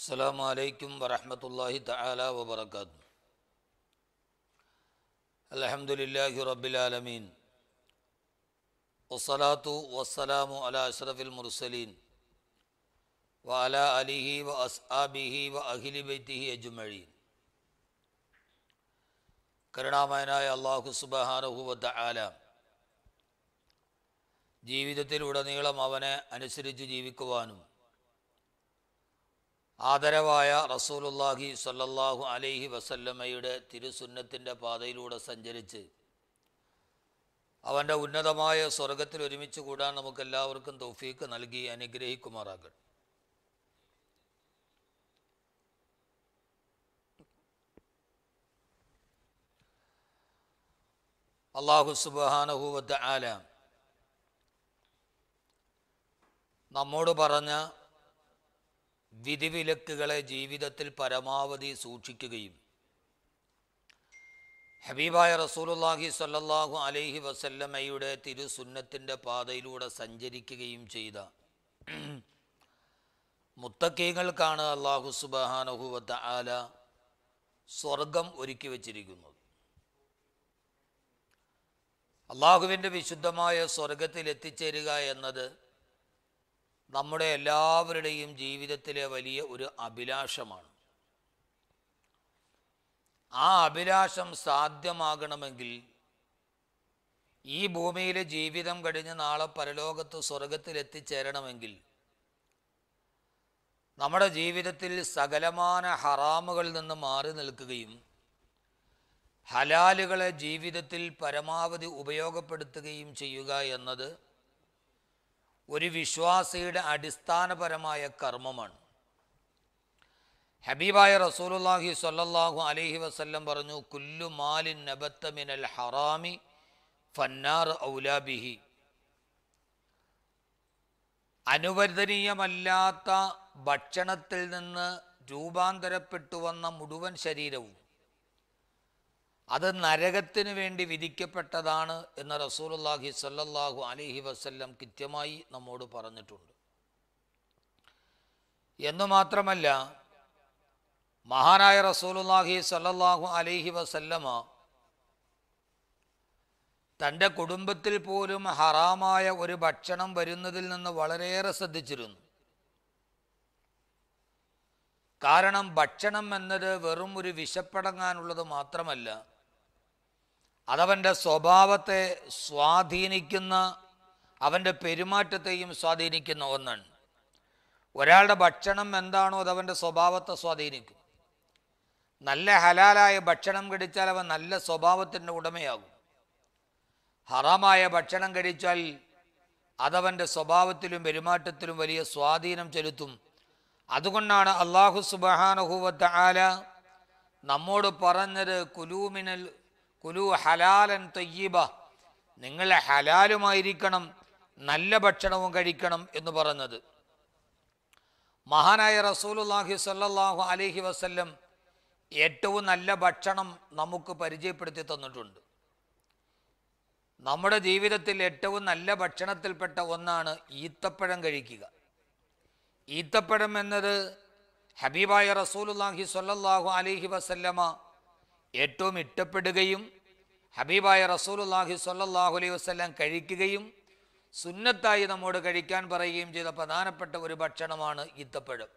السلام عليكم ورحمة الله تعالى وبركاته الحمد لله رب العالمين والصلاة والسلام على أشرف المرسلين وعلى آله وأصحابه وأهل بيته أجمعين كرنا يا കരുണാമയനായ അള്ളാഹു സുബഹാനുഭവത്താല ജീവിതത്തിലുടനീളം അവനെ അനുസരിച്ച് ജീവിക്കുവാനും ആദരവായ റസൂലുല്ലാഹി സ്വല്ലല്ലാഹു അലൈഹി വസല്ലമ്മയുടെ തിരുസുന്നത്തിൻ്റെ പാതയിലൂടെ സഞ്ചരിച്ച് അവൻ്റെ ഉന്നതമായ സ്വർഗത്തിൽ ഒരുമിച്ച് കൂടാൻ നമുക്കെല്ലാവർക്കും തൗഫീക്ക് നൽകി അനുഗ്രഹിക്കുമാറാകട്ടെ അള്ളാഹു സുബാനഹുവത്ത് ആല നമ്മോട് പറഞ്ഞ വിധിവിലക്കുകളെ ജീവിതത്തിൽ പരമാവധി സൂക്ഷിക്കുകയും ഹബീബായ റസൂലുല്ലാഹി സല്ലാഹു അലൈഹി വസല്ലമ്മയുടെ തിരുസുന്നത്തിൻ്റെ പാതയിലൂടെ സഞ്ചരിക്കുകയും ചെയ്ത മുത്തക്കീകൾക്കാണ് അള്ളാഹു സുബഹാനഹുവത്ത് ആല സ്വർഗം ഒരുക്കി വച്ചിരിക്കുന്നത് അള്ളാഹുവിൻ്റെ വിശുദ്ധമായ സ്വർഗത്തിൽ എത്തിച്ചേരുക എന്നത് നമ്മുടെ എല്ലാവരുടെയും ജീവിതത്തിലെ വലിയ ഒരു അഭിലാഷമാണ് ആ അഭിലാഷം സാധ്യമാകണമെങ്കിൽ ഈ ഭൂമിയിലെ ജീവിതം കഴിഞ്ഞ് നാളെ പരലോകത്ത് എത്തിച്ചേരണമെങ്കിൽ നമ്മുടെ ജീവിതത്തിൽ സകലമാന ഹറാമുകളിൽ നിന്ന് മാറി നിൽക്കുകയും ഹലാലുകളെ ജീവിതത്തിൽ പരമാവധി ഉപയോഗപ്പെടുത്തുകയും ചെയ്യുക എന്നത് ഒരു വിശ്വാസിയുടെ അടിസ്ഥാനപരമായ കർമ്മമാണ് ഹബീബായ റസൂലുല്ലാഹി സല്ലാഹു അലഹി വസ്ല്ലം പറഞ്ഞു കുല്ലു മാലിൻ നബത്ത മിനൽ ഹറാമി ഫന്നാർ ഔലാബിഹി അനുവദനീയമല്ലാത്ത ഭക്ഷണത്തിൽ നിന്ന് രൂപാന്തരപ്പെട്ടു വന്ന മുഴുവൻ ശരീരവും അത് നരകത്തിനു വേണ്ടി വിധിക്കപ്പെട്ടതാണ് എന്ന് റസൂലുല്ലാഹി സല്ലല്ലാഹു അലിഹി വസ്ല്ലം കൃത്യമായി നമ്മോട് പറഞ്ഞിട്ടുണ്ട് എന്നു മാത്രമല്ല മഹാനായ റസൂലുല്ലാഹി സല്ലല്ലാഹു അലിഹി വസല്ലമ തൻ്റെ കുടുംബത്തിൽ പോലും ഹറാമായ ഒരു ഭക്ഷണം വരുന്നതിൽ നിന്ന് വളരെയേറെ ശ്രദ്ധിച്ചിരുന്നു കാരണം ഭക്ഷണം എന്നത് വെറും ഒരു വിശപ്പടങ്ങാനുള്ളത് മാത്രമല്ല അതവൻ്റെ സ്വഭാവത്തെ സ്വാധീനിക്കുന്ന അവൻ്റെ പെരുമാറ്റത്തെയും സ്വാധീനിക്കുന്ന ഒന്നാണ് ഒരാളുടെ ഭക്ഷണം എന്താണോ അതവൻ്റെ സ്വഭാവത്തെ സ്വാധീനിക്കും നല്ല ഹലാലായ ഭക്ഷണം കഴിച്ചാൽ അവൻ നല്ല സ്വഭാവത്തിൻ്റെ ഉടമയാകും ഹറാമായ ഭക്ഷണം കഴിച്ചാൽ അതവൻ്റെ സ്വഭാവത്തിലും പെരുമാറ്റത്തിലും വലിയ സ്വാധീനം ചെലുത്തും അതുകൊണ്ടാണ് അള്ളാഹു സുബാനഹുവത്ത് ആല നമ്മോട് പറഞ്ഞത് കുലൂമിനൽ കുലു ഹലാലൻ തൊയ്യീബ നിങ്ങൾ ഹലാലുമായിരിക്കണം നല്ല ഭക്ഷണവും കഴിക്കണം എന്ന് പറഞ്ഞത് മഹാനായ റസൂലുല്ലാഹി സല്ലാഹു അലഹി വസ്ല്ലം ഏറ്റവും നല്ല ഭക്ഷണം നമുക്ക് പരിചയപ്പെടുത്തി തന്നിട്ടുണ്ട് നമ്മുടെ ജീവിതത്തിൽ ഏറ്റവും നല്ല ഭക്ഷണത്തിൽപ്പെട്ട ഒന്നാണ് ഈത്തപ്പഴം കഴിക്കുക ഈത്തപ്പഴം എന്നത് ഹബീബായ റസൂലുല്ലാഹി സല്ലാഹു അലഹി വസല്ലമ്മ ഏറ്റവും ഇഷ്ടപ്പെടുകയും ഹബീബായ റസൂലുല്ലാഹി സ്വല്ലല്ലാഹു അലൈഹി വസ്ലാം കഴിക്കുകയും സുന്നത്തായി നമ്മോട് കഴിക്കാൻ പറയുകയും ചെയ്ത പ്രധാനപ്പെട്ട ഒരു ഭക്ഷണമാണ് ഈത്തപ്പഴം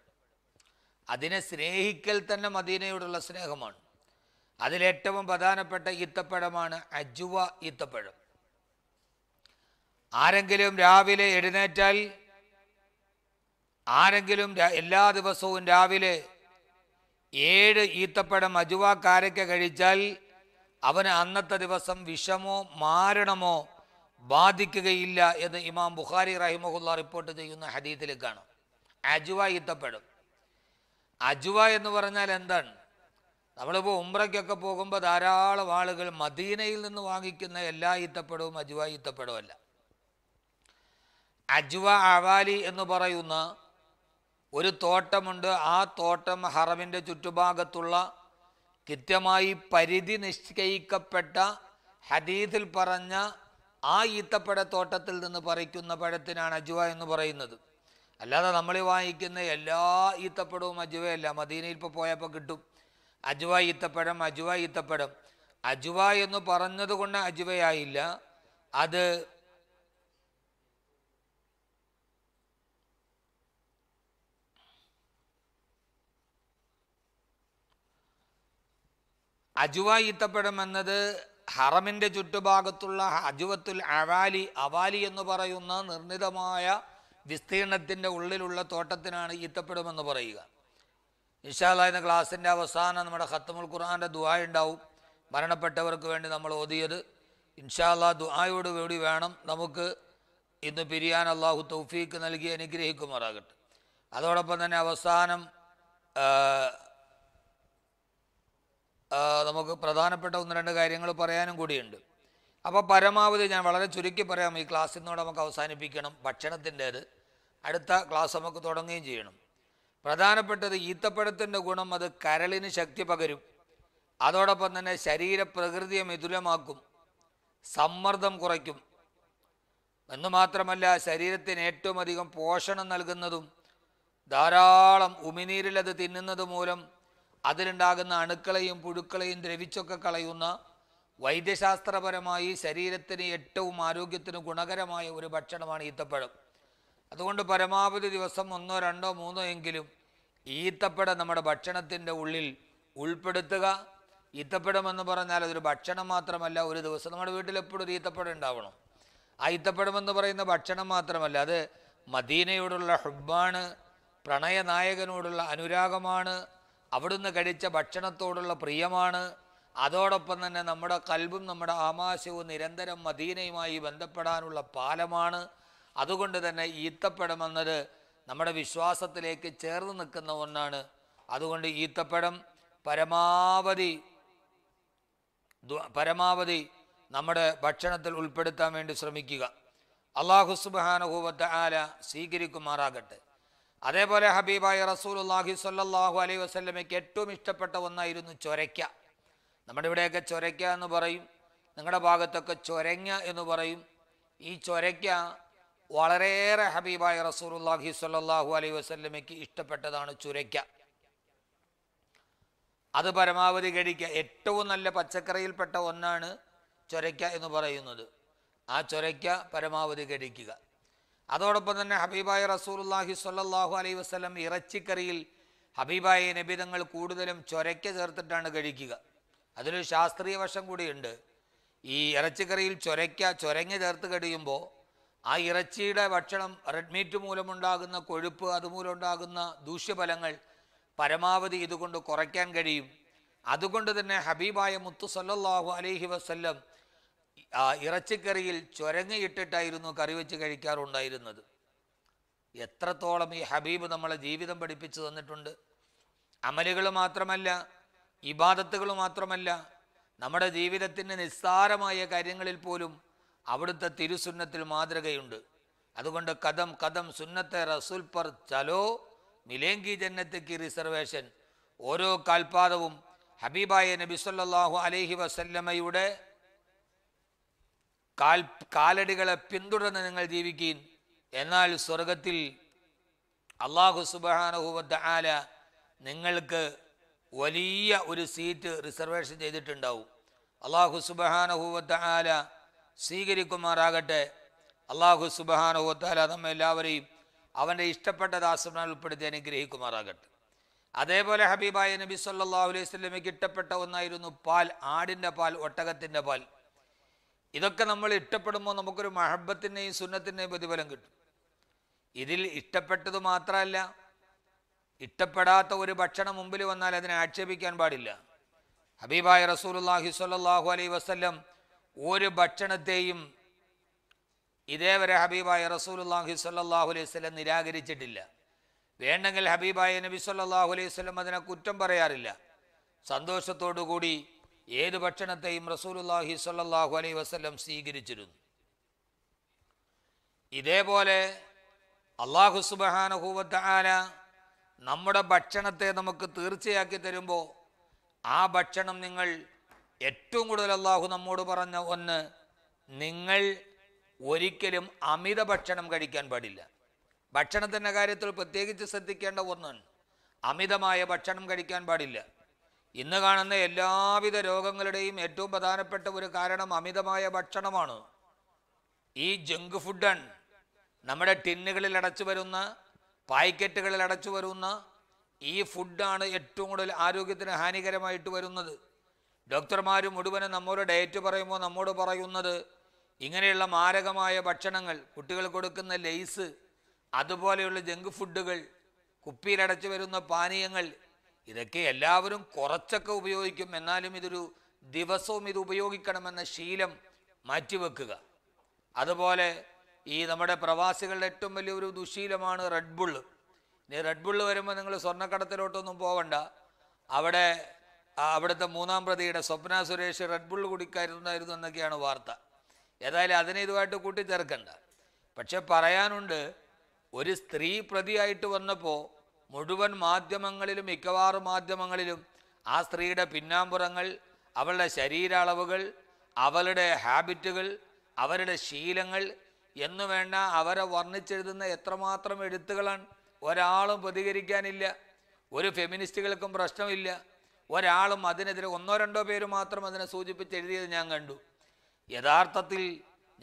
അതിനെ സ്നേഹിക്കൽ തന്നെ മദീനയോടുള്ള സ്നേഹമാണ് അതിലേറ്റവും പ്രധാനപ്പെട്ട ഈത്തപ്പഴമാണ് അജുവ ഈത്തപ്പഴം ആരെങ്കിലും രാവിലെ എഴുന്നേറ്റാൽ ആരെങ്കിലും എല്ലാ ദിവസവും രാവിലെ ഏഴ് ഈത്തപ്പഴം അജുവാക്കാരയ്ക്ക് കഴിച്ചാൽ അവന് അന്നത്തെ ദിവസം വിഷമോ മാരണമോ ബാധിക്കുകയില്ല എന്ന് ഇമാം ബുഖാരി റഹിമഹുല്ല റിപ്പോർട്ട് ചെയ്യുന്ന ഹദീത്തിൽ കാണും അജുവ ഈത്തപ്പഴം അജുവ എന്ന് പറഞ്ഞാൽ എന്താണ് നമ്മളിപ്പോൾ ഉംറയ്ക്കൊക്കെ പോകുമ്പോൾ ധാരാളം ആളുകൾ മദീനയിൽ നിന്ന് വാങ്ങിക്കുന്ന എല്ലാ ഈത്തപ്പഴവും അജുവ അല്ല അജുവ അവാലി എന്ന് പറയുന്ന ഒരു തോട്ടമുണ്ട് ആ തോട്ടം ഹറമിൻ്റെ ചുറ്റുഭാഗത്തുള്ള കൃത്യമായി പരിധി നിശ്ചയിക്കപ്പെട്ട ഹദീദിൽ പറഞ്ഞ ആ ഈത്തപ്പഴ തോട്ടത്തിൽ നിന്ന് പറിക്കുന്ന പഴത്തിനാണ് അജുവ എന്ന് പറയുന്നത് അല്ലാതെ നമ്മൾ വായിക്കുന്ന എല്ലാ ഈത്തപ്പഴവും അജുവയല്ല മദീനയിൽ ഇപ്പോൾ പോയപ്പോൾ കിട്ടും അജുവ ഈത്തപ്പഴം അജുവ ഈത്തപ്പഴം അജുവ എന്ന് പറഞ്ഞതുകൊണ്ട് അജുവയായില്ല അത് അജുവ ഈത്തപ്പെടുമെന്നത് ഹറമിൻ്റെ ചുറ്റുഭാഗത്തുള്ള അജുവത്തുൽ അവാലി അവാലി എന്ന് പറയുന്ന നിർണിതമായ വിസ്തീർണത്തിൻ്റെ ഉള്ളിലുള്ള തോട്ടത്തിനാണ് ഈത്തപ്പെടുമെന്ന് പറയുക ഇൻഷാല്ല എന്ന ക്ലാസ്സിൻ്റെ അവസാനം നമ്മുടെ ഖത്തമുൽ ഖുർആാൻ്റെ ദുആ ഉണ്ടാവും മരണപ്പെട്ടവർക്ക് വേണ്ടി നമ്മൾ ഓതിയത് ഇൻഷാല്ല ദുആയോട് കൂടി വേണം നമുക്ക് ഇന്ന് പിരിയാൻ അള്ളാഹു തൗഫീക്ക് നൽകി അനുഗ്രഹിക്കുമാറാകട്ടെ അതോടൊപ്പം തന്നെ അവസാനം നമുക്ക് പ്രധാനപ്പെട്ട ഒന്ന് രണ്ട് കാര്യങ്ങൾ പറയാനും കൂടിയുണ്ട് അപ്പോൾ പരമാവധി ഞാൻ വളരെ ചുരുക്കി പറയാം ഈ ക്ലാസ്സിൽ നിന്നോട് നമുക്ക് അവസാനിപ്പിക്കണം ഭക്ഷണത്തിൻ്റേത് അടുത്ത ക്ലാസ് നമുക്ക് തുടങ്ങുകയും ചെയ്യണം പ്രധാനപ്പെട്ടത് ഈത്തപ്പഴത്തിൻ്റെ ഗുണം അത് കരളിന് ശക്തി പകരും അതോടൊപ്പം തന്നെ ശരീരപ്രകൃതിയെ മിഥുലമാക്കും സമ്മർദ്ദം കുറയ്ക്കും എന്ന് മാത്രമല്ല ശരീരത്തിന് ഏറ്റവും അധികം പോഷണം നൽകുന്നതും ധാരാളം ഉമിനീരിൽ അത് തിന്നുന്നത് മൂലം അതിലുണ്ടാകുന്ന അണുക്കളെയും പുഴുക്കളെയും ദ്രവിച്ചൊക്കെ കളയുന്ന വൈദ്യശാസ്ത്രപരമായി ശരീരത്തിന് ഏറ്റവും ആരോഗ്യത്തിന് ഗുണകരമായ ഒരു ഭക്ഷണമാണ് ഈത്തപ്പഴം അതുകൊണ്ട് പരമാവധി ദിവസം ഒന്നോ രണ്ടോ മൂന്നോ എങ്കിലും ഈത്തപ്പഴം നമ്മുടെ ഭക്ഷണത്തിൻ്റെ ഉള്ളിൽ ഉൾപ്പെടുത്തുക ഈത്തപ്പഴം എന്ന് പറഞ്ഞാൽ അതൊരു ഭക്ഷണം മാത്രമല്ല ഒരു ദിവസം നമ്മുടെ വീട്ടിൽ എപ്പോഴും ഒരു ഈത്തപ്പഴം ഉണ്ടാവണം ആ ഈത്തപ്പഴം എന്ന് പറയുന്ന ഭക്ഷണം മാത്രമല്ല അത് മദീനയോടുള്ള ഹുബാണ് പ്രണയനായകനോടുള്ള അനുരാഗമാണ് അവിടുന്ന് കഴിച്ച ഭക്ഷണത്തോടുള്ള പ്രിയമാണ് അതോടൊപ്പം തന്നെ നമ്മുടെ കൽബും നമ്മുടെ ആമാശവും നിരന്തരം മദീനയുമായി ബന്ധപ്പെടാനുള്ള പാലമാണ് അതുകൊണ്ട് തന്നെ ഈത്തപ്പഴമെന്നത് നമ്മുടെ വിശ്വാസത്തിലേക്ക് ചേർന്ന് നിൽക്കുന്ന ഒന്നാണ് അതുകൊണ്ട് ഈത്തപ്പഴം പരമാവധി പരമാവധി നമ്മുടെ ഭക്ഷണത്തിൽ ഉൾപ്പെടുത്താൻ വേണ്ടി ശ്രമിക്കുക അള്ളാഹുസുബാനുഭൂവത്തെ ആല സ്വീകരിക്കുമാറാകട്ടെ അതേപോലെ ഹബീബായ റസൂലുല്ലാഹി സ്വല്ലാഹു അലൈഹി വസ്ലമയ്ക്ക് ഏറ്റവും ഇഷ്ടപ്പെട്ട ഒന്നായിരുന്നു ചൊരയ്ക്ക നമ്മുടെ ഇവിടെയൊക്കെ ചൊരയ്ക്ക എന്ന് പറയും നിങ്ങളുടെ ഭാഗത്തൊക്കെ ചൊരങ്ങ എന്ന് പറയും ഈ ചൊരയ്ക്ക വളരെയേറെ ഹബീബായ റസൂലുല്ലാഹി സ്വല്ലാഹു അലൈഹി വസ്ലമയ്ക്ക് ഇഷ്ടപ്പെട്ടതാണ് ചുരയ്ക്ക അത് പരമാവധി കഴിക്കുക ഏറ്റവും നല്ല പച്ചക്കറിയിൽപ്പെട്ട ഒന്നാണ് ചൊരയ്ക്ക എന്ന് പറയുന്നത് ആ ചൊരയ്ക്ക പരമാവധി കഴിക്കുക അതോടൊപ്പം തന്നെ ഹബീബായ റസൂലുല്ലാഹി സ്വല്ലല്ലാഹു അലൈ വസ്ലം ഇറച്ചിക്കറിയിൽ ഹബീബായ നബിതങ്ങൾ കൂടുതലും ചൊരയ്ക്ക ചേർത്തിട്ടാണ് കഴിക്കുക അതിലൊരു ശാസ്ത്രീയ വശം കൂടിയുണ്ട് ഈ ഇറച്ചിക്കറിയിൽ ചൊരയ്ക്ക ചൊരങ്ങ ചേർത്ത് കഴിയുമ്പോൾ ആ ഇറച്ചിയുടെ ഭക്ഷണം റെഡ്മീറ്റ് മൂലമുണ്ടാകുന്ന കൊഴുപ്പ് അതുമൂലമുണ്ടാകുന്ന ദൂഷ്യഫലങ്ങൾ പരമാവധി ഇതുകൊണ്ട് കുറയ്ക്കാൻ കഴിയും അതുകൊണ്ട് തന്നെ ഹബീബായ മുത്തു സല്ലാഹു അലഹി വസ്ല്ലം ആ ഇറച്ചിക്കറിയിൽ ചൊരങ്ങിയിട്ടിട്ടായിരുന്നു കറി വെച്ച് കഴിക്കാറുണ്ടായിരുന്നത് എത്രത്തോളം ഈ ഹബീബ് നമ്മളെ ജീവിതം പഠിപ്പിച്ചു തന്നിട്ടുണ്ട് അമലുകൾ മാത്രമല്ല ഇബാദത്തുകൾ മാത്രമല്ല നമ്മുടെ ജീവിതത്തിൻ്റെ നിസ്സാരമായ കാര്യങ്ങളിൽ പോലും അവിടുത്തെ തിരുസുന്നത്തിൽ മാതൃകയുണ്ട് അതുകൊണ്ട് കഥം കഥം സുന്നത്തെ റസൂൽ പർ ചലോ മിലേങ്കി ജന്നത്തേക്ക് റിസർവേഷൻ ഓരോ കാൽപാദവും ഹബീബായ നബിസ്വല്ലാഹു അലഹി വസല്ലമ്മയുടെ കാൽ കാലടികളെ പിന്തുടർന്ന് നിങ്ങൾ ജീവിക്കീൻ എന്നാൽ സ്വർഗത്തിൽ അള്ളാഹു സുബാനഹുബത്ത് ആല നിങ്ങൾക്ക് വലിയ ഒരു സീറ്റ് റിസർവേഷൻ ചെയ്തിട്ടുണ്ടാവും അള്ളാഹു സുബാനഹുബത്ത് ആല സ്വീകരിക്കുമാറാകട്ടെ അള്ളാഹു സുബാനഹുത്താല നമ്മെല്ലാവരെയും അവൻ്റെ ഇഷ്ടപ്പെട്ട ദാസന്മാർ ഉൾപ്പെടുത്തി അനുഗ്രഹിക്കുമാറാകട്ടെ അതേപോലെ ഹബീബായ നബി സല്ലാ അലൈഹി സ്വലമയ്ക്ക് ഇഷ്ടപ്പെട്ട ഒന്നായിരുന്നു പാൽ ആടിൻ്റെ പാൽ ഒട്ടകത്തിൻ്റെ പാൽ ഇതൊക്കെ നമ്മൾ ഇഷ്ടപ്പെടുമ്പോൾ നമുക്കൊരു മഹബത്തിൻ്റെയും സുന്നത്തിൻ്റെയും പ്രതിഫലം കിട്ടും ഇതിൽ ഇഷ്ടപ്പെട്ടത് മാത്രമല്ല ഇഷ്ടപ്പെടാത്ത ഒരു ഭക്ഷണം മുമ്പിൽ വന്നാൽ അതിനെ ആക്ഷേപിക്കാൻ പാടില്ല ഹബീബായ റസൂലുല്ലാഹി സ്വല്ലാഹു അലൈ വസ്ല്ലം ഒരു ഭക്ഷണത്തെയും ഇതേവരെ ഹബീബായ റസൂലുല്ലാഹി സ്വല്ലാഹു അലൈഹി വസ്ലം നിരാകരിച്ചിട്ടില്ല വേണ്ടെങ്കിൽ ഹബീബായ നബി സല്ലാഹു അലൈഹി വസ്ലം അതിനെ കുറ്റം പറയാറില്ല സന്തോഷത്തോടു കൂടി ഏത് ഭക്ഷണത്തെയും റസൂലുല്ലാഹി സാഹു അലൈ വസ്ലം സ്വീകരിച്ചിരുന്നു ഇതേപോലെ അള്ളാഹു സുബാനഹൂവത്താല നമ്മുടെ ഭക്ഷണത്തെ നമുക്ക് തീർച്ചയാക്കി തരുമ്പോൾ ആ ഭക്ഷണം നിങ്ങൾ ഏറ്റവും കൂടുതൽ അള്ളാഹു നമ്മോട് പറഞ്ഞ ഒന്ന് നിങ്ങൾ ഒരിക്കലും അമിത ഭക്ഷണം കഴിക്കാൻ പാടില്ല ഭക്ഷണത്തിൻ്റെ കാര്യത്തിൽ പ്രത്യേകിച്ച് ശ്രദ്ധിക്കേണ്ട ഒന്നാണ് അമിതമായ ഭക്ഷണം കഴിക്കാൻ പാടില്ല ഇന്ന് കാണുന്ന എല്ലാവിധ രോഗങ്ങളുടെയും ഏറ്റവും പ്രധാനപ്പെട്ട ഒരു കാരണം അമിതമായ ഭക്ഷണമാണ് ഈ ജങ്ക് ഫുഡാണ് നമ്മുടെ ടിന്നുകളിൽ അടച്ചു വരുന്ന പാക്കറ്റുകളിൽ അടച്ചു വരുന്ന ഈ ഫുഡാണ് ഏറ്റവും കൂടുതൽ ആരോഗ്യത്തിന് ഹാനികരമായിട്ട് വരുന്നത് ഡോക്ടർമാർ മുഴുവനും നമ്മോട് ഡയറ്റ് പറയുമ്പോൾ നമ്മോട് പറയുന്നത് ഇങ്ങനെയുള്ള മാരകമായ ഭക്ഷണങ്ങൾ കുട്ടികൾ കൊടുക്കുന്ന ലെയ്സ് അതുപോലെയുള്ള ജങ്ക് ഫുഡുകൾ കുപ്പിയിലടച്ചു വരുന്ന പാനീയങ്ങൾ ഇതൊക്കെ എല്ലാവരും കുറച്ചൊക്കെ ഉപയോഗിക്കും എന്നാലും ഇതൊരു ദിവസവും ഇത് ഉപയോഗിക്കണമെന്ന ശീലം മാറ്റിവെക്കുക അതുപോലെ ഈ നമ്മുടെ പ്രവാസികളുടെ ഏറ്റവും വലിയൊരു ദുശീലമാണ് റെഡ് ബുള്ള് ഇനി റെഡ് ബുള്ള് വരുമ്പോൾ നിങ്ങൾ സ്വർണ്ണക്കടത്തിലോട്ടൊന്നും പോവണ്ട അവിടെ അവിടുത്തെ മൂന്നാം പ്രതിയുടെ സ്വപ്ന സുരേഷ് റെഡ് ബുള്ള് കുടിക്കാറുണ്ടായിരുന്നു എന്നൊക്കെയാണ് വാർത്ത ഏതായാലും അതിനെ ഇതുമായിട്ട് കൂട്ടിച്ചേർക്കണ്ട പക്ഷെ പറയാനുണ്ട് ഒരു സ്ത്രീ പ്രതിയായിട്ട് വന്നപ്പോൾ മുഴുവൻ മാധ്യമങ്ങളിലും മിക്കവാറും മാധ്യമങ്ങളിലും ആ സ്ത്രീയുടെ പിന്നാമ്പുറങ്ങൾ അവളുടെ ശരീരളവുകൾ അവളുടെ ഹാബിറ്റുകൾ അവരുടെ ശീലങ്ങൾ എന്നു വേണ്ട അവരെ വർണ്ണിച്ചെഴുതുന്ന എത്രമാത്രം എഴുത്തുകളാണ് ഒരാളും പ്രതികരിക്കാനില്ല ഒരു ഫെമിനിസ്റ്റുകൾക്കും പ്രശ്നമില്ല ഒരാളും അതിനെതിരെ ഒന്നോ രണ്ടോ പേര് മാത്രം അതിനെ സൂചിപ്പിച്ച് എഴുതിയത് ഞാൻ കണ്ടു യഥാർത്ഥത്തിൽ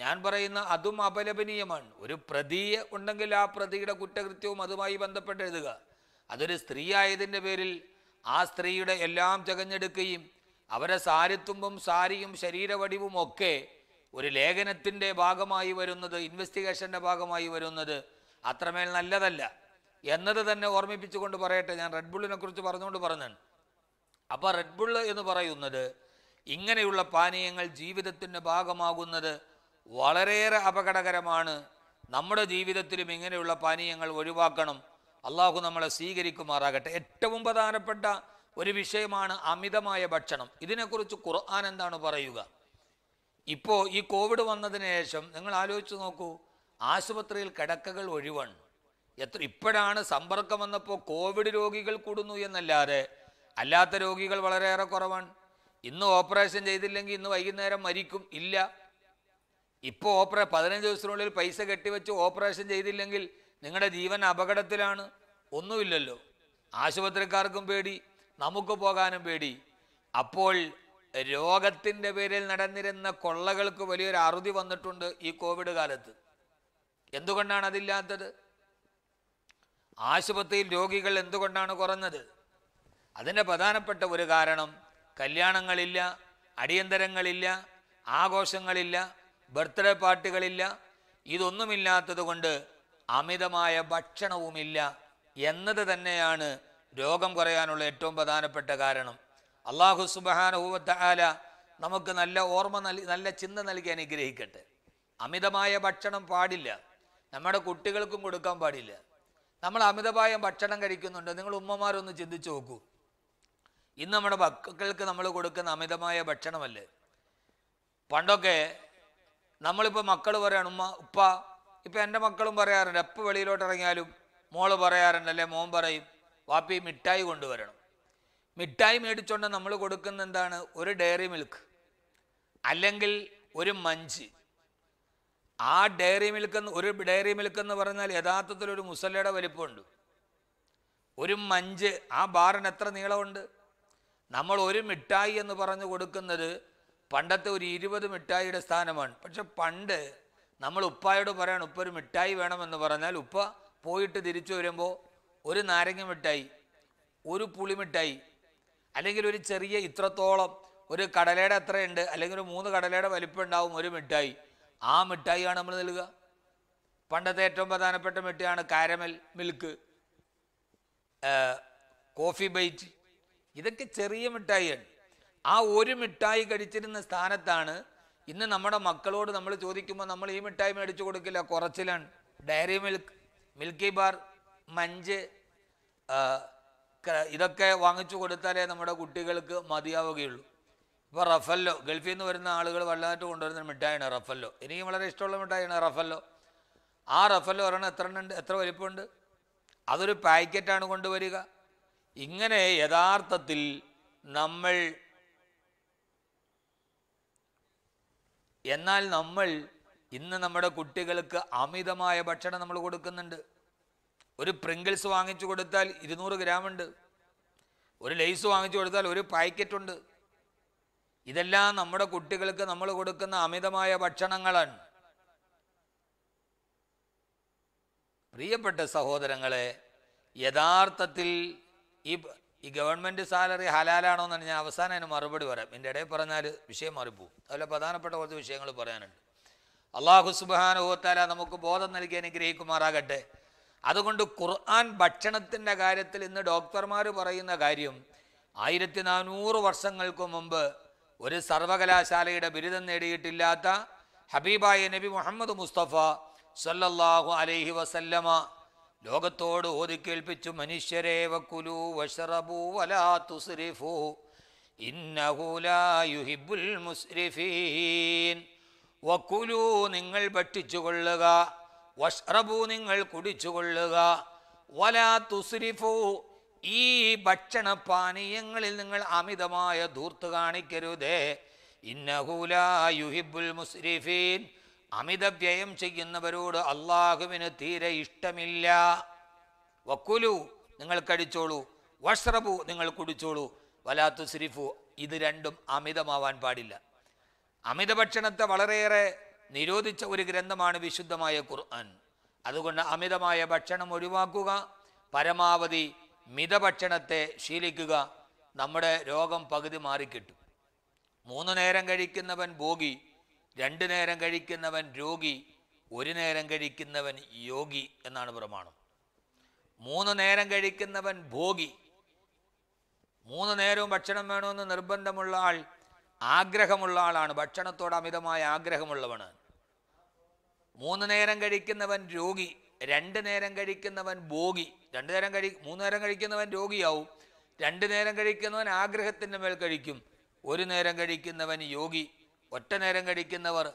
ഞാൻ പറയുന്ന അതും അപലപനീയമാണ് ഒരു പ്രതിയെ ഉണ്ടെങ്കിൽ ആ പ്രതിയുടെ കുറ്റകൃത്യവും അതുമായി ബന്ധപ്പെട്ട് എഴുതുക അതൊരു സ്ത്രീ പേരിൽ ആ സ്ത്രീയുടെ എല്ലാം തികഞ്ഞെടുക്കുകയും അവരെ സാരിത്തുമ്പും സാരിയും ശരീരവടിവും ഒക്കെ ഒരു ലേഖനത്തിൻ്റെ ഭാഗമായി വരുന്നത് ഇൻവെസ്റ്റിഗേഷൻ്റെ ഭാഗമായി വരുന്നത് അത്രമേൽ നല്ലതല്ല എന്നത് തന്നെ ഓർമ്മിപ്പിച്ചുകൊണ്ട് പറയട്ടെ ഞാൻ റെഡ്ബുള്ളിനെ കുറിച്ച് പറഞ്ഞുകൊണ്ട് പറഞ്ഞാണ് അപ്പോൾ റെഡ്ബുള്ള് എന്ന് പറയുന്നത് ഇങ്ങനെയുള്ള പാനീയങ്ങൾ ജീവിതത്തിൻ്റെ ഭാഗമാകുന്നത് വളരെയേറെ അപകടകരമാണ് നമ്മുടെ ജീവിതത്തിലും ഇങ്ങനെയുള്ള പാനീയങ്ങൾ ഒഴിവാക്കണം അള്ളാഹു നമ്മളെ സ്വീകരിക്കുമാറാകട്ടെ ഏറ്റവും പ്രധാനപ്പെട്ട ഒരു വിഷയമാണ് അമിതമായ ഭക്ഷണം ഇതിനെക്കുറിച്ച് ഖുർആൻ എന്താണ് പറയുക ഇപ്പോൾ ഈ കോവിഡ് വന്നതിന് ശേഷം നിങ്ങൾ ആലോചിച്ച് നോക്കൂ ആശുപത്രിയിൽ കിടക്കകൾ ഒഴിവാണ് എത്ര ഇപ്പോഴാണ് സമ്പർക്കം വന്നപ്പോൾ കോവിഡ് രോഗികൾ കൂടുന്നു എന്നല്ലാതെ അല്ലാത്ത രോഗികൾ വളരെയേറെ കുറവാണ് ഇന്ന് ഓപ്പറേഷൻ ചെയ്തില്ലെങ്കിൽ ഇന്ന് വൈകുന്നേരം മരിക്കും ഇല്ല ഇപ്പോൾ ഓപ്പറേ പതിനഞ്ച് ദിവസത്തിനുള്ളിൽ പൈസ കെട്ടിവെച്ച് ഓപ്പറേഷൻ ചെയ്തില്ലെങ്കിൽ നിങ്ങളുടെ ജീവൻ അപകടത്തിലാണ് ഒന്നുമില്ലല്ലോ ആശുപത്രിക്കാർക്കും പേടി നമുക്ക് പോകാനും പേടി അപ്പോൾ രോഗത്തിൻ്റെ പേരിൽ നടന്നിരുന്ന കൊള്ളകൾക്ക് വലിയൊരു അറുതി വന്നിട്ടുണ്ട് ഈ കോവിഡ് കാലത്ത് എന്തുകൊണ്ടാണ് അതില്ലാത്തത് ആശുപത്രിയിൽ രോഗികൾ എന്തുകൊണ്ടാണ് കുറഞ്ഞത് അതിൻ്റെ പ്രധാനപ്പെട്ട ഒരു കാരണം കല്യാണങ്ങളില്ല അടിയന്തരങ്ങളില്ല ആഘോഷങ്ങളില്ല ബർത്ത്ഡേ പാർട്ടികളില്ല ഇതൊന്നുമില്ലാത്തത് കൊണ്ട് അമിതമായ ഭക്ഷണവുമില്ല എന്നത് തന്നെയാണ് രോഗം കുറയാനുള്ള ഏറ്റവും പ്രധാനപ്പെട്ട കാരണം അള്ളാഹു സുബാനഹുവത്ത ആല നമുക്ക് നല്ല ഓർമ്മ നൽ നല്ല ചിന്ത നൽകി അനുഗ്രഹിക്കട്ടെ അമിതമായ ഭക്ഷണം പാടില്ല നമ്മുടെ കുട്ടികൾക്കും കൊടുക്കാൻ പാടില്ല നമ്മൾ അമിതമായ ഭക്ഷണം കഴിക്കുന്നുണ്ട് നിങ്ങൾ ഉമ്മമാരൊന്ന് ചിന്തിച്ചു നോക്കൂ ഇന്ന് നമ്മുടെ മക്കൾക്ക് നമ്മൾ കൊടുക്കുന്ന അമിതമായ ഭക്ഷണമല്ലേ പണ്ടൊക്കെ നമ്മളിപ്പോൾ മക്കൾ പറയാണ് ഉമ്മ ഉപ്പ ഇപ്പം എൻ്റെ മക്കളും പറയാറുണ്ട് എപ്പോൾ വെളിയിലോട്ട് ഇറങ്ങിയാലും മോള് അല്ലെ മോൻ പറയും വാപ്പി മിഠായി കൊണ്ടുവരണം മിഠായി മേടിച്ചുകൊണ്ട് നമ്മൾ കൊടുക്കുന്ന എന്താണ് ഒരു ഡയറി മിൽക്ക് അല്ലെങ്കിൽ ഒരു മഞ്ച് ആ ഡയറി മിൽക്ക് ഒരു ഡയറി മിൽക്ക് എന്ന് പറഞ്ഞാൽ യഥാർത്ഥത്തിൽ ഒരു മുസലയുടെ വലിപ്പമുണ്ട് ഒരു മഞ്ച് ആ ബാറിന് എത്ര നീളമുണ്ട് നമ്മൾ ഒരു മിഠായി എന്ന് പറഞ്ഞു കൊടുക്കുന്നത് പണ്ടത്തെ ഒരു ഇരുപത് മിഠായിയുടെ സ്ഥാനമാണ് പക്ഷെ പണ്ട് നമ്മൾ ഉപ്പായോട് പറയണം ഉപ്പ ഒരു മിഠായി വേണമെന്ന് പറഞ്ഞാൽ ഉപ്പ പോയിട്ട് തിരിച്ചു വരുമ്പോൾ ഒരു നാരങ്ങ മിഠായി ഒരു പുളി മിഠായി അല്ലെങ്കിൽ ഒരു ചെറിയ ഇത്രത്തോളം ഒരു കടലയുടെ അത്രയുണ്ട് അല്ലെങ്കിൽ ഒരു മൂന്ന് കടലയുടെ വലിപ്പം ഉണ്ടാവും ഒരു മിഠായി ആ മിഠായിയാണ് നമ്മൾ നൽകുക പണ്ടത്തെ ഏറ്റവും പ്രധാനപ്പെട്ട മിഠായിയാണ് കാരമൽ മിൽക്ക് കോഫി ബൈറ്റ് ഇതൊക്കെ ചെറിയ മിഠായിയാണ് ആ ഒരു മിഠായി കഴിച്ചിരുന്ന സ്ഥാനത്താണ് ഇന്ന് നമ്മുടെ മക്കളോട് നമ്മൾ ചോദിക്കുമ്പോൾ നമ്മൾ ഈ മിഠായി മേടിച്ചു കൊടുക്കില്ല കുറച്ചിലാണ് Dairy Milk Milky Bar Munch ഇതൊക്കെ വാങ്ങിച്ചു കൊടുത്താലേ നമ്മുടെ കുട്ടികൾക്ക് മതിയാവുകയുള്ളൂ ഇപ്പോൾ റഫല്ലോ ഗൾഫിൽ നിന്ന് വരുന്ന ആളുകൾ വല്ലാതെ കൊണ്ടുവരുന്ന മിഠായിയാണ് റഫല്ലോ എനിക്കും വളരെ ഇഷ്ടമുള്ള മിഠായിയാണ് റഫല്ലോ ആ റഫല്ലോ ഒരെണ്ണം എത്ര ഉണ്ട് എത്ര വലിപ്പമുണ്ട് അതൊരു പാക്കറ്റാണ് കൊണ്ടുവരിക ഇങ്ങനെ യഥാർത്ഥത്തിൽ നമ്മൾ എന്നാൽ നമ്മൾ ഇന്ന് നമ്മുടെ കുട്ടികൾക്ക് അമിതമായ ഭക്ഷണം നമ്മൾ കൊടുക്കുന്നുണ്ട് ഒരു പ്രിങ്കിൾസ് വാങ്ങിച്ചു കൊടുത്താൽ ഇരുന്നൂറ് ഉണ്ട് ഒരു ലെയ്സ് വാങ്ങിച്ചു കൊടുത്താൽ ഒരു ഉണ്ട് ഇതെല്ലാം നമ്മുടെ കുട്ടികൾക്ക് നമ്മൾ കൊടുക്കുന്ന അമിതമായ ഭക്ഷണങ്ങളാണ് പ്രിയപ്പെട്ട സഹോദരങ്ങളെ യഥാർത്ഥത്തിൽ ഈ ഈ ഗവൺമെൻറ് സാലറി ഹലാലാണോ എന്നാണ് ഞാൻ അവസാനം അതിന് മറുപടി പറയാം എൻ്റെ ഇടയിൽ പറഞ്ഞാൽ വിഷയം മാറിപ്പോവും അതുപോലെ പ്രധാനപ്പെട്ട കുറച്ച് വിഷയങ്ങൾ പറയാനുണ്ട് അള്ളാഹു സുബാനുഹോത്താല നമുക്ക് ബോധം നൽകി അനുഗ്രഹിക്കുമാറാകട്ടെ അതുകൊണ്ട് ഖുർആൻ ഭക്ഷണത്തിൻ്റെ കാര്യത്തിൽ ഇന്ന് ഡോക്ടർമാർ പറയുന്ന കാര്യം ആയിരത്തി നാനൂറ് വർഷങ്ങൾക്ക് മുമ്പ് ഒരു സർവകലാശാലയുടെ ബിരുദം നേടിയിട്ടില്ലാത്ത ഹബീബായ നബി മുഹമ്മദ് മുസ്തഫ സല്ലല്ലാഹു അലൈഹി വസല്ലമ ലോകത്തോട് ഓതിക്കേൽപ്പിച്ചു മനുഷ്യരേവ വക്കുലു വഷറബു വലാ തുസ്രിഫു ഇന്നഹുലായുഹിബുൽ മുസ്രിഫീൻ വക്കുലു നിങ്ങൾ ഭക്ഷിച്ചുകൊള്ളുക വഷ്റബു നിങ്ങൾ കുടിച്ചുകൊള്ളുക വലാ തുസ്രിഫു ഈ ഭക്ഷണ പാനീയങ്ങളിൽ നിങ്ങൾ അമിതമായ ധൂർത്ത് കാണിക്കരുതേ ഇന്നഹുലായുഹിബുൽ മുസ്രിഫീൻ അമിതവ്യയം ചെയ്യുന്നവരോട് അള്ളാഹുവിന് തീരെ ഇഷ്ടമില്ല വക്കുലു നിങ്ങൾ കഴിച്ചോളൂ വഷ്റബു നിങ്ങൾ കുടിച്ചോളൂ വലാത്തു സിരിഫു ഇത് രണ്ടും അമിതമാവാൻ പാടില്ല അമിത ഭക്ഷണത്തെ വളരെയേറെ നിരോധിച്ച ഒരു ഗ്രന്ഥമാണ് വിശുദ്ധമായ ഖുർആൻ അതുകൊണ്ട് അമിതമായ ഭക്ഷണം ഒഴിവാക്കുക പരമാവധി മിതഭക്ഷണത്തെ ശീലിക്കുക നമ്മുടെ രോഗം പകുതി മാറിക്കിട്ടും മൂന്ന് നേരം കഴിക്കുന്നവൻ ഭോഗി രണ്ടു നേരം കഴിക്കുന്നവൻ രോഗി ഒരു നേരം കഴിക്കുന്നവൻ യോഗി എന്നാണ് പ്രമാണം മൂന്ന് നേരം കഴിക്കുന്നവൻ ഭോഗി മൂന്ന് നേരവും ഭക്ഷണം വേണമെന്ന് നിർബന്ധമുള്ള ആൾ ആഗ്രഹമുള്ള ആളാണ് ഭക്ഷണത്തോട് അമിതമായ ആഗ്രഹമുള്ളവണ് മൂന്ന് നേരം കഴിക്കുന്നവൻ രോഗി രണ്ട് നേരം കഴിക്കുന്നവൻ ഭോഗി രണ്ട് നേരം കഴി മൂന്ന് നേരം കഴിക്കുന്നവൻ രോഗിയാവും രണ്ട് നേരം കഴിക്കുന്നവൻ ആഗ്രഹത്തിൻ്റെ മേൽ കഴിക്കും ഒരു നേരം കഴിക്കുന്നവൻ യോഗി ഒറ്റ നേരം കഴിക്കുന്നവർ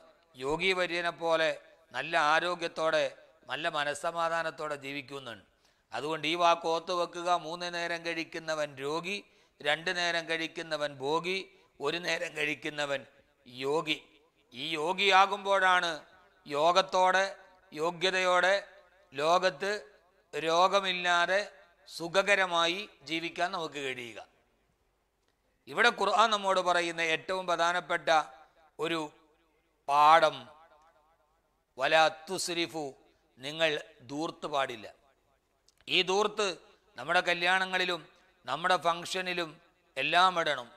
യോഗി വര്യനെ പോലെ നല്ല ആരോഗ്യത്തോടെ നല്ല മനസ്സമാധാനത്തോടെ ജീവിക്കുന്നുണ്ട് അതുകൊണ്ട് ഈ വാക്ക് ഓത്തു വെക്കുക മൂന്ന് നേരം കഴിക്കുന്നവൻ രോഗി രണ്ട് നേരം കഴിക്കുന്നവൻ ഭോഗി ഒരു നേരം കഴിക്കുന്നവൻ യോഗി ഈ യോഗിയാകുമ്പോഴാണ് യോഗത്തോടെ യോഗ്യതയോടെ ലോകത്ത് രോഗമില്ലാതെ സുഖകരമായി ജീവിക്കാൻ നമുക്ക് കഴിയുക ഇവിടെ ഖുർആൻ നമ്മോട് പറയുന്ന ഏറ്റവും പ്രധാനപ്പെട്ട ഒരു പാഠം വല തുസ്രിഫു നിങ്ങൾ ദൂർത്ത് പാടില്ല ഈ ദൂർത്ത് നമ്മുടെ കല്യാണങ്ങളിലും നമ്മുടെ ഫംഗ്ഷനിലും എല്ലാം ഇടണം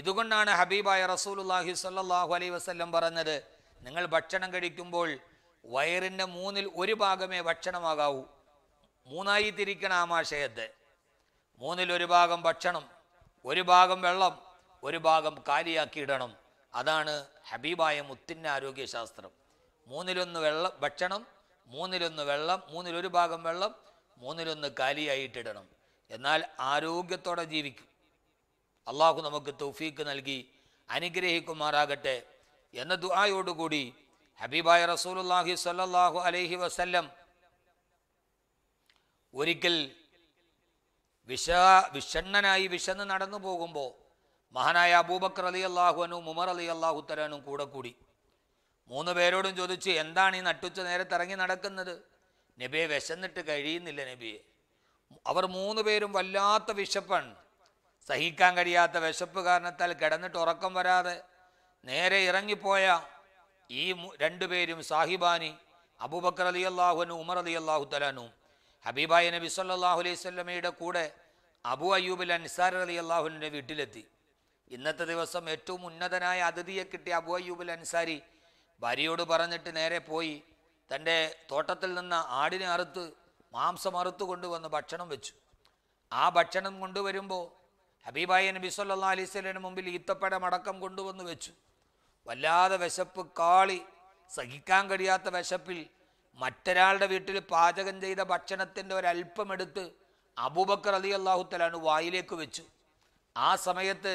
ഇതുകൊണ്ടാണ് ഹബീബായ റസൂലുല്ലാഹി സല്ലാഹു അലൈ വസ്ല്ലം പറഞ്ഞത് നിങ്ങൾ ഭക്ഷണം കഴിക്കുമ്പോൾ വയറിൻ്റെ മൂന്നിൽ ഒരു ഭാഗമേ ഭക്ഷണമാകാവൂ മൂന്നായി തിരിക്കണം ആമാശയത്തെ മൂന്നിൽ ഒരു ഭാഗം ഭക്ഷണം ഒരു ഭാഗം വെള്ളം ഒരു ഭാഗം കാലിയാക്കി ഇടണം അതാണ് ഹബീബായ മുത്തിൻ്റെ ആരോഗ്യശാസ്ത്രം മൂന്നിലൊന്ന് വെള്ളം ഭക്ഷണം മൂന്നിലൊന്ന് വെള്ളം മൂന്നിലൊരു ഭാഗം വെള്ളം മൂന്നിലൊന്ന് കാലിയായിട്ടിടണം എന്നാൽ ആരോഗ്യത്തോടെ ജീവിക്കും അള്ളാഹു നമുക്ക് തൗഫീക്ക് നൽകി അനുഗ്രഹിക്കുമാറാകട്ടെ എന്ന ദുആയോടുകൂടി ഹബീബായ റസൂലുല്ലാഹി സല്ലാഹു അലൈഹി വസല്ലം ഒരിക്കൽ വിഷ വിഷണ്ണനായി വിശന്ന് നടന്നു പോകുമ്പോൾ മഹാനായ അബൂബക്കർ അലി അള്ളാഹുവനും ഉമർ അലി അള്ളാഹു തലാനും കൂടെ കൂടി മൂന്ന് പേരോടും ചോദിച്ചു എന്താണ് ഈ നട്ടുച്ച നേരത്ത് ഇറങ്ങി നടക്കുന്നത് നബിയെ വിശന്നിട്ട് കഴിയുന്നില്ല നബിയെ അവർ മൂന്ന് പേരും വല്ലാത്ത വിശപ്പാണ് സഹിക്കാൻ കഴിയാത്ത വിശപ്പ് കാരണത്താൽ കിടന്നിട്ട് ഉറക്കം വരാതെ നേരെ ഇറങ്ങിപ്പോയ ഈ രണ്ടുപേരും സാഹിബാനി അബൂബക്കർ അലി അള്ളാഹുനും ഉമർ അലി അള്ളാഹു തലാനും ഹബീബായ നബി സല്ലാഹു അലൈവല്ലമയുടെ കൂടെ അബു അയ്യൂബിൽ അൻസാർ അലി അള്ളാഹുവിൻ്റെ വീട്ടിലെത്തി ഇന്നത്തെ ദിവസം ഏറ്റവും ഉന്നതനായ അതിഥിയെ കിട്ടിയ അബു അൻസാരി ഭാര്യയോട് പറഞ്ഞിട്ട് നേരെ പോയി തൻ്റെ തോട്ടത്തിൽ നിന്ന് ആടിനെ അറുത്ത് മാംസം അറുത്ത് കൊണ്ടുവന്ന് ഭക്ഷണം വെച്ചു ആ ഭക്ഷണം കൊണ്ടുവരുമ്പോൾ ഹബീബായ നബി സല്ലാ അലൈസ്ലിന് മുമ്പിൽ ഈത്തപ്പഴം മടക്കം കൊണ്ടുവന്ന് വെച്ചു വല്ലാതെ വിശപ്പ് കാളി സഹിക്കാൻ കഴിയാത്ത വിശപ്പിൽ മറ്റൊരാളുടെ വീട്ടിൽ പാചകം ചെയ്ത ഭക്ഷണത്തിൻ്റെ എടുത്ത് അബൂബക്കർ അലി അള്ളാഹുത്തലാണ് വായിലേക്ക് വെച്ചു ആ സമയത്ത്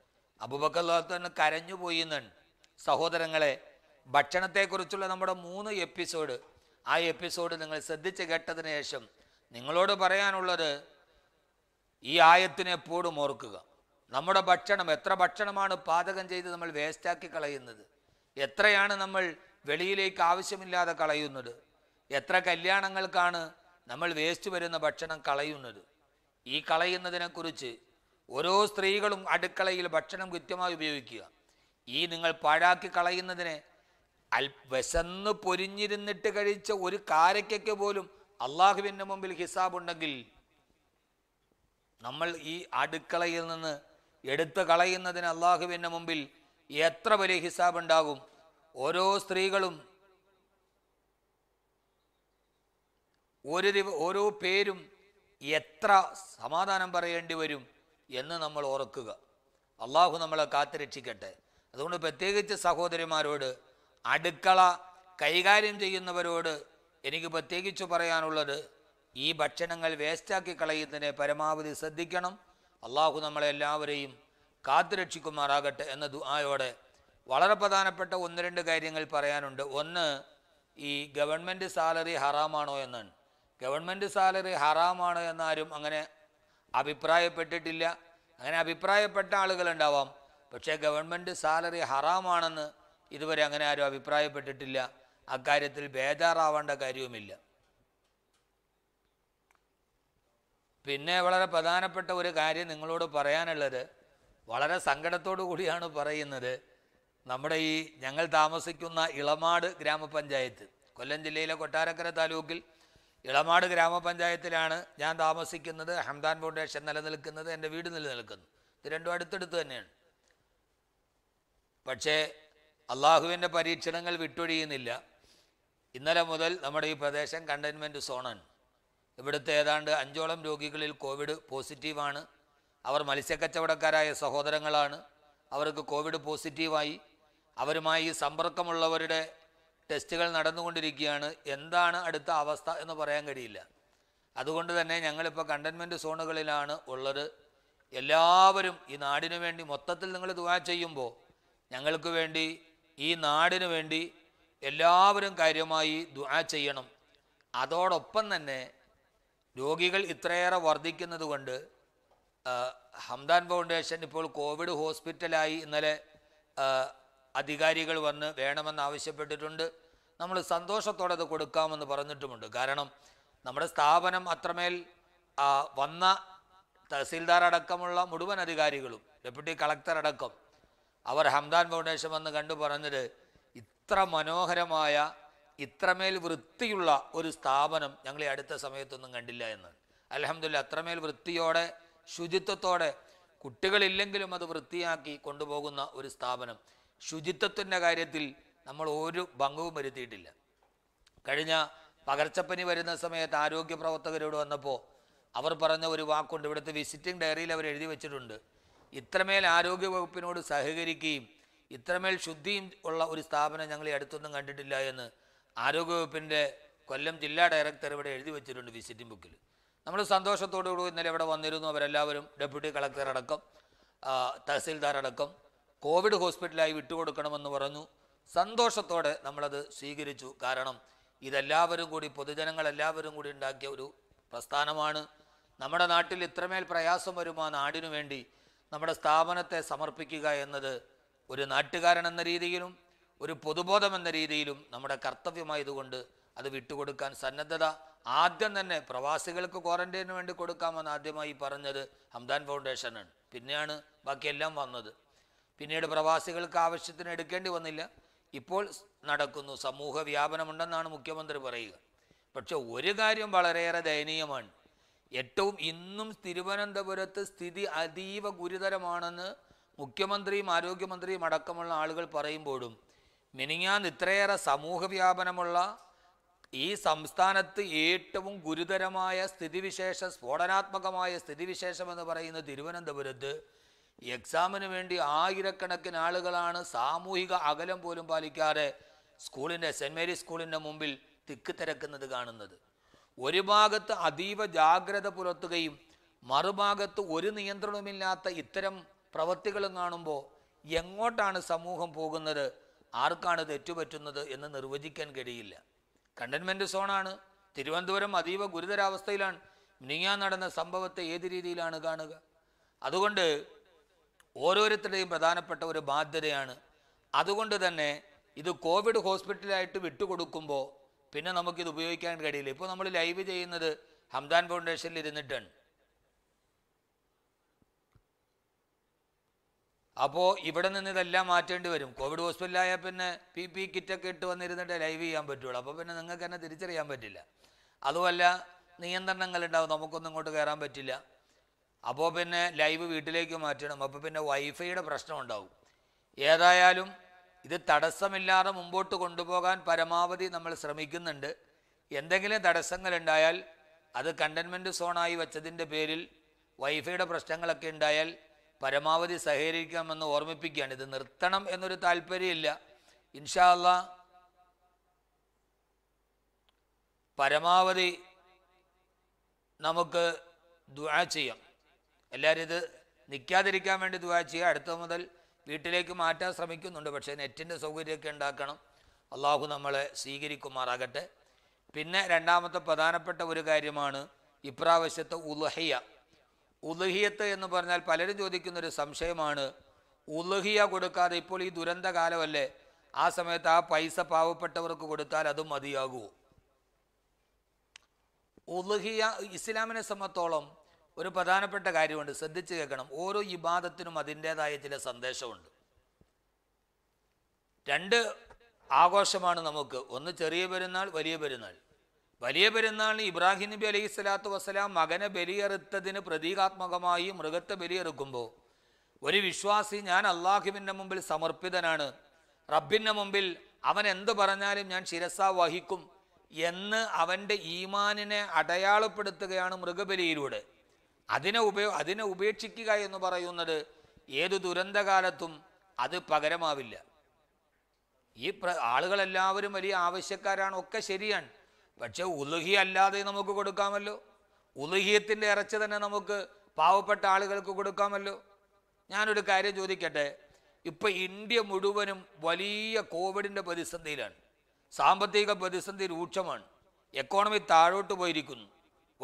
അബുബക്കല്ലാത്തന്നെ കരഞ്ഞു പോയി എന്നാണ് സഹോദരങ്ങളെ ഭക്ഷണത്തെക്കുറിച്ചുള്ള നമ്മുടെ മൂന്ന് എപ്പിസോഡ് ആ എപ്പിസോഡ് നിങ്ങൾ ശ്രദ്ധിച്ച് കേട്ടതിന് ശേഷം നിങ്ങളോട് പറയാനുള്ളത് ഈ ആയത്തിനെ പോടും ഓർക്കുക നമ്മുടെ ഭക്ഷണം എത്ര ഭക്ഷണമാണ് പാചകം ചെയ്ത് നമ്മൾ വേസ്റ്റാക്കി കളയുന്നത് എത്രയാണ് നമ്മൾ വെളിയിലേക്ക് ആവശ്യമില്ലാതെ കളയുന്നത് എത്ര കല്യാണങ്ങൾക്കാണ് നമ്മൾ വേസ്റ്റ് വരുന്ന ഭക്ഷണം കളയുന്നത് ഈ കളയുന്നതിനെക്കുറിച്ച് ഓരോ സ്ത്രീകളും അടുക്കളയിൽ ഭക്ഷണം കൃത്യമായി ഉപയോഗിക്കുക ഈ നിങ്ങൾ പാഴാക്കി കളയുന്നതിനെ അൽ വിശന്ന് പൊരിഞ്ഞിരുന്നിട്ട് കഴിച്ച ഒരു കാരയ്ക്കൊക്കെ പോലും അള്ളാഹുവിൻ്റെ മുമ്പിൽ ഹിസാബുണ്ടെങ്കിൽ നമ്മൾ ഈ അടുക്കളയിൽ നിന്ന് എടുത്ത് കളയുന്നതിന് അള്ളാഹുവിൻ്റെ മുമ്പിൽ എത്ര വലിയ ഹിസാബ് ഉണ്ടാകും ഓരോ സ്ത്രീകളും ഒരു ഓരോ പേരും എത്ര സമാധാനം പറയേണ്ടി വരും എന്ന് നമ്മൾ ഓർക്കുക അള്ളാഹു നമ്മളെ കാത്തുരക്ഷിക്കട്ടെ അതുകൊണ്ട് പ്രത്യേകിച്ച് സഹോദരിമാരോട് അടുക്കള കൈകാര്യം ചെയ്യുന്നവരോട് എനിക്ക് പ്രത്യേകിച്ച് പറയാനുള്ളത് ഈ ഭക്ഷണങ്ങൾ വേസ്റ്റാക്കി കളയുന്നതിനെ പരമാവധി ശ്രദ്ധിക്കണം അള്ളാഹു നമ്മളെല്ലാവരെയും കാത്തുരക്ഷിക്കുമാറാകട്ടെ എന്ന ദുആയോടെ വളരെ പ്രധാനപ്പെട്ട ഒന്ന് രണ്ട് കാര്യങ്ങൾ പറയാനുണ്ട് ഒന്ന് ഈ ഗവൺമെൻറ് സാലറി ഹറാമാണോ എന്നാണ് ഗവൺമെൻറ് സാലറി ഹറാമാണോ എന്നാരും അങ്ങനെ അഭിപ്രായപ്പെട്ടിട്ടില്ല അങ്ങനെ അഭിപ്രായപ്പെട്ട ആളുകളുണ്ടാവാം പക്ഷേ ഗവൺമെൻറ് സാലറി ഹറാമാണെന്ന് ഇതുവരെ അങ്ങനെ ആരും അഭിപ്രായപ്പെട്ടിട്ടില്ല അക്കാര്യത്തിൽ ബേജാറാവേണ്ട കാര്യവുമില്ല പിന്നെ വളരെ പ്രധാനപ്പെട്ട ഒരു കാര്യം നിങ്ങളോട് പറയാനുള്ളത് വളരെ സങ്കടത്തോടു കൂടിയാണ് പറയുന്നത് നമ്മുടെ ഈ ഞങ്ങൾ താമസിക്കുന്ന ഇളമാട് ഗ്രാമപഞ്ചായത്ത് കൊല്ലം ജില്ലയിലെ കൊട്ടാരക്കര താലൂക്കിൽ ഇളമാട് ഗ്രാമപഞ്ചായത്തിലാണ് ഞാൻ താമസിക്കുന്നത് ഹംദാൻ ഫൗണ്ടേഷൻ നിലനിൽക്കുന്നത് എൻ്റെ വീട് നിലനിൽക്കുന്നു ഇത് രണ്ടും അടുത്തടുത്ത് തന്നെയാണ് പക്ഷേ അള്ളാഹുവിൻ്റെ പരീക്ഷണങ്ങൾ വിട്ടൊഴിയുന്നില്ല ഇന്നലെ മുതൽ നമ്മുടെ ഈ പ്രദേശം കണ്ടെയ്ൻമെൻറ്റ് സോണാണ് ഇവിടുത്തെ ഏതാണ്ട് അഞ്ചോളം രോഗികളിൽ കോവിഡ് പോസിറ്റീവാണ് അവർ മത്സ്യക്കച്ചവടക്കാരായ സഹോദരങ്ങളാണ് അവർക്ക് കോവിഡ് പോസിറ്റീവായി അവരുമായി സമ്പർക്കമുള്ളവരുടെ ടെസ്റ്റുകൾ നടന്നുകൊണ്ടിരിക്കുകയാണ് എന്താണ് അടുത്ത അവസ്ഥ എന്ന് പറയാൻ കഴിയില്ല അതുകൊണ്ട് തന്നെ ഞങ്ങളിപ്പോൾ കണ്ടെയ്ൻമെൻറ്റ് സോണുകളിലാണ് ഉള്ളത് എല്ലാവരും ഈ നാടിനു വേണ്ടി മൊത്തത്തിൽ നിങ്ങൾ ദുവാ ചെയ്യുമ്പോൾ ഞങ്ങൾക്ക് വേണ്ടി ഈ നാടിനു വേണ്ടി എല്ലാവരും കാര്യമായി ദുആ ചെയ്യണം അതോടൊപ്പം തന്നെ രോഗികൾ ഇത്രയേറെ വർദ്ധിക്കുന്നത് കൊണ്ട് ഹംദാൻ ഫൗണ്ടേഷൻ ഇപ്പോൾ കോവിഡ് ഹോസ്പിറ്റലായി ഇന്നലെ അധികാരികൾ വന്ന് വേണമെന്ന് ആവശ്യപ്പെട്ടിട്ടുണ്ട് നമ്മൾ സന്തോഷത്തോടെ അത് കൊടുക്കാമെന്ന് പറഞ്ഞിട്ടുമുണ്ട് കാരണം നമ്മുടെ സ്ഥാപനം അത്രമേൽ വന്ന തഹസീൽദാർ അടക്കമുള്ള മുഴുവൻ അധികാരികളും ഡെപ്യൂട്ടി കളക്ടർ അടക്കം അവർ ഹംദാൻ ഫൗണ്ടേഷൻ വന്ന് കണ്ടു പറഞ്ഞത് ഇത്ര മനോഹരമായ ഇത്രമേൽ വൃത്തിയുള്ള ഒരു സ്ഥാപനം ഞങ്ങൾ ഈ അടുത്ത സമയത്തൊന്നും കണ്ടില്ല എന്ന് അലഹമില്ല അത്രമേൽ വൃത്തിയോടെ ശുചിത്വത്തോടെ കുട്ടികളില്ലെങ്കിലും അത് വൃത്തിയാക്കി കൊണ്ടുപോകുന്ന ഒരു സ്ഥാപനം ശുചിത്വത്തിൻ്റെ കാര്യത്തിൽ നമ്മൾ ഒരു ഭംഗവും വരുത്തിയിട്ടില്ല കഴിഞ്ഞ പകർച്ചപ്പനി വരുന്ന സമയത്ത് ആരോഗ്യ പ്രവർത്തകരോട് വന്നപ്പോൾ അവർ പറഞ്ഞ ഒരു വാക്കുണ്ട് ഇവിടുത്തെ വിസിറ്റിംഗ് ഡയറിയിൽ അവർ എഴുതി വെച്ചിട്ടുണ്ട് ഇത്രമേൽ ആരോഗ്യ വകുപ്പിനോട് സഹകരിക്കുകയും ഇത്രമേൽ ശുദ്ധിയും ഉള്ള ഒരു സ്ഥാപനം ഞങ്ങൾ ഈ അടുത്തൊന്നും കണ്ടിട്ടില്ല എന്ന് ആരോഗ്യവകുപ്പിൻ്റെ കൊല്ലം ജില്ലാ ഡയറക്ടർ ഇവിടെ എഴുതി വെച്ചിട്ടുണ്ട് വിസിറ്റിംഗ് ബുക്കിൽ നമ്മൾ സന്തോഷത്തോടുകൂടി ഇന്നലെ ഇവിടെ വന്നിരുന്നു അവരെല്ലാവരും ഡെപ്യൂട്ടി കളക്ടർ അടക്കം തഹസിൽദാർ അടക്കം കോവിഡ് ഹോസ്പിറ്റലായി വിട്ടുകൊടുക്കണമെന്ന് പറഞ്ഞു സന്തോഷത്തോടെ നമ്മളത് സ്വീകരിച്ചു കാരണം ഇതെല്ലാവരും കൂടി പൊതുജനങ്ങളെല്ലാവരും കൂടി ഉണ്ടാക്കിയ ഒരു പ്രസ്ഥാനമാണ് നമ്മുടെ നാട്ടിൽ ഇത്രമേൽ പ്രയാസം വരുമോ നാടിനു വേണ്ടി നമ്മുടെ സ്ഥാപനത്തെ സമർപ്പിക്കുക എന്നത് ഒരു നാട്ടുകാരൻ എന്ന രീതിയിലും ഒരു പൊതുബോധം എന്ന രീതിയിലും നമ്മുടെ കർത്തവ്യമായതുകൊണ്ട് അത് വിട്ടുകൊടുക്കാൻ സന്നദ്ധത ആദ്യം തന്നെ പ്രവാസികൾക്ക് ക്വാറന്റൈന് വേണ്ടി കൊടുക്കാമെന്ന് ആദ്യമായി പറഞ്ഞത് ഹംദാൻ ഫൗണ്ടേഷനാണ് പിന്നെയാണ് ബാക്കിയെല്ലാം വന്നത് പിന്നീട് പ്രവാസികൾക്ക് ആവശ്യത്തിന് എടുക്കേണ്ടി വന്നില്ല ഇപ്പോൾ നടക്കുന്നു സമൂഹ വ്യാപനമുണ്ടെന്നാണ് മുഖ്യമന്ത്രി പറയുക പക്ഷെ ഒരു കാര്യം വളരെയേറെ ദയനീയമാണ് ഏറ്റവും ഇന്നും തിരുവനന്തപുരത്ത് സ്ഥിതി അതീവ ഗുരുതരമാണെന്ന് മുഖ്യമന്ത്രിയും ആരോഗ്യമന്ത്രിയും അടക്കമുള്ള ആളുകൾ പറയുമ്പോഴും മിനിങ്ങാന്ന് ഇത്രയേറെ സമൂഹ വ്യാപനമുള്ള ഈ സംസ്ഥാനത്ത് ഏറ്റവും ഗുരുതരമായ സ്ഥിതിവിശേഷ സ്ഫോടനാത്മകമായ സ്ഥിതിവിശേഷം എന്ന് പറയുന്ന തിരുവനന്തപുരത്ത് എക്സാമിന് വേണ്ടി ആയിരക്കണക്കിന് ആളുകളാണ് സാമൂഹിക അകലം പോലും പാലിക്കാതെ സ്കൂളിൻ്റെ സെൻറ് മേരീസ് സ്കൂളിൻ്റെ മുമ്പിൽ തിക്ക് കാണുന്നത് ഒരു ഭാഗത്ത് അതീവ ജാഗ്രത പുലർത്തുകയും മറുഭാഗത്ത് ഒരു നിയന്ത്രണവുമില്ലാത്ത ഇത്തരം പ്രവൃത്തികളും കാണുമ്പോൾ എങ്ങോട്ടാണ് സമൂഹം പോകുന്നത് ആർക്കാണ് തെറ്റുപറ്റുന്നത് എന്ന് നിർവചിക്കാൻ കഴിയില്ല കണ്ടെയ്ൻമെൻറ്റ് സോണാണ് തിരുവനന്തപുരം അതീവ ഗുരുതരാവസ്ഥയിലാണ് നീങ്ങാൻ നടന്ന സംഭവത്തെ ഏത് രീതിയിലാണ് കാണുക അതുകൊണ്ട് ഓരോരുത്തരുടെയും പ്രധാനപ്പെട്ട ഒരു ബാധ്യതയാണ് അതുകൊണ്ട് തന്നെ ഇത് കോവിഡ് ഹോസ്പിറ്റലായിട്ട് വിട്ടുകൊടുക്കുമ്പോൾ പിന്നെ നമുക്കിത് ഉപയോഗിക്കാൻ കഴിയില്ല ഇപ്പോൾ നമ്മൾ ലൈവ് ചെയ്യുന്നത് ഹംദാൻ ഫൗണ്ടേഷനിൽ ഇരുന്നിട്ടാണ് അപ്പോൾ ഇവിടെ നിന്ന് ഇതെല്ലാം മാറ്റേണ്ടി വരും കോവിഡ് ഹോസ്പിറ്റലായാൽ പിന്നെ പി പി കിറ്റൊക്കെ ഇട്ട് വന്നിരുന്നിട്ട് ലൈവ് ചെയ്യാൻ പറ്റുള്ളൂ അപ്പോൾ പിന്നെ നിങ്ങൾക്ക് തന്നെ തിരിച്ചറിയാൻ പറ്റില്ല അതുമല്ല നിയന്ത്രണങ്ങൾ ഉണ്ടാവും നമുക്കൊന്നും ഇങ്ങോട്ട് കയറാൻ പറ്റില്ല അപ്പോൾ പിന്നെ ലൈവ് വീട്ടിലേക്ക് മാറ്റണം അപ്പോൾ പിന്നെ വൈഫൈയുടെ പ്രശ്നം ഉണ്ടാവും ഏതായാലും ഇത് തടസ്സമില്ലാതെ മുമ്പോട്ട് കൊണ്ടുപോകാൻ പരമാവധി നമ്മൾ ശ്രമിക്കുന്നുണ്ട് എന്തെങ്കിലും തടസ്സങ്ങളുണ്ടായാൽ അത് കണ്ടെയ്ൻമെൻറ്റ് സോണായി വെച്ചതിൻ്റെ പേരിൽ വൈഫൈയുടെ പ്രശ്നങ്ങളൊക്കെ ഉണ്ടായാൽ പരമാവധി സഹകരിക്കാമെന്ന് ഓർമ്മിപ്പിക്കുകയാണ് ഇത് നിർത്തണം എന്നൊരു താല്പര്യമില്ല ഇൻഷാല്ല പരമാവധി നമുക്ക് ദുആ ചെയ്യാം എല്ലാവരും ഇത് നിൽക്കാതിരിക്കാൻ വേണ്ടി ദുവാ ചെയ്യുക അടുത്ത മുതൽ വീട്ടിലേക്ക് മാറ്റാൻ ശ്രമിക്കുന്നുണ്ട് പക്ഷേ നെറ്റിൻ്റെ സൗകര്യമൊക്കെ ഉണ്ടാക്കണം അള്ളാഹു നമ്മളെ സ്വീകരിക്കുമാറാകട്ടെ പിന്നെ രണ്ടാമത്തെ പ്രധാനപ്പെട്ട ഒരു കാര്യമാണ് ഇപ്രാവശ്യത്തെ ഉലഹിയ ഉലഹിയത്ത് എന്ന് പറഞ്ഞാൽ പലരും ചോദിക്കുന്നൊരു സംശയമാണ് ഉലഹിയ കൊടുക്കാതെ ഇപ്പോൾ ഈ ദുരന്ത കാലമല്ലേ ആ സമയത്ത് ആ പൈസ പാവപ്പെട്ടവർക്ക് കൊടുത്താൽ അത് മതിയാകുമോ ഉലഹിയ ഇസ്ലാമിനെ സംബന്ധത്തോളം ഒരു പ്രധാനപ്പെട്ട കാര്യമുണ്ട് ശ്രദ്ധിച്ച് കേൾക്കണം ഓരോ ഇബാദത്തിനും അതിൻ്റേതായ ചില സന്ദേശമുണ്ട് രണ്ട് ആഘോഷമാണ് നമുക്ക് ഒന്ന് ചെറിയ പെരുന്നാൾ വലിയ പെരുന്നാൾ വലിയ പെരുന്നാളിന് ഇബ്രാഹിം നബി അലൈഹി സ്വലാത്തു വസ്സലാം മകനെ ബലിയെറുത്തതിന് പ്രതീകാത്മകമായി മൃഗത്തെ ബലിയെറുക്കുമ്പോൾ ഒരു വിശ്വാസി ഞാൻ അള്ളാഹുവിൻ്റെ മുമ്പിൽ സമർപ്പിതനാണ് റബ്ബിൻ്റെ മുമ്പിൽ അവൻ എന്ത് പറഞ്ഞാലും ഞാൻ ശിരസ വഹിക്കും എന്ന് അവൻ്റെ ഈമാനിനെ അടയാളപ്പെടുത്തുകയാണ് മൃഗബലിയിലൂടെ അതിനെ ഉപയോ അതിനെ ഉപേക്ഷിക്കുക എന്ന് പറയുന്നത് ഏത് ദുരന്തകാലത്തും അത് പകരമാവില്ല ഈ പ്ര ആളുകളെല്ലാവരും വലിയ ആവശ്യക്കാരാണ് ഒക്കെ ശരിയാണ് പക്ഷെ ഉലുഹി അല്ലാതെ നമുക്ക് കൊടുക്കാമല്ലോ ഉലുഹിയത്തിൻ്റെ ഇറച്ചി തന്നെ നമുക്ക് പാവപ്പെട്ട ആളുകൾക്ക് കൊടുക്കാമല്ലോ ഞാനൊരു കാര്യം ചോദിക്കട്ടെ ഇപ്പൊ ഇന്ത്യ മുഴുവനും വലിയ കോവിഡിന്റെ പ്രതിസന്ധിയിലാണ് സാമ്പത്തിക പ്രതിസന്ധി രൂക്ഷമാണ് എക്കോണമി താഴോട്ട് പോയിരിക്കുന്നു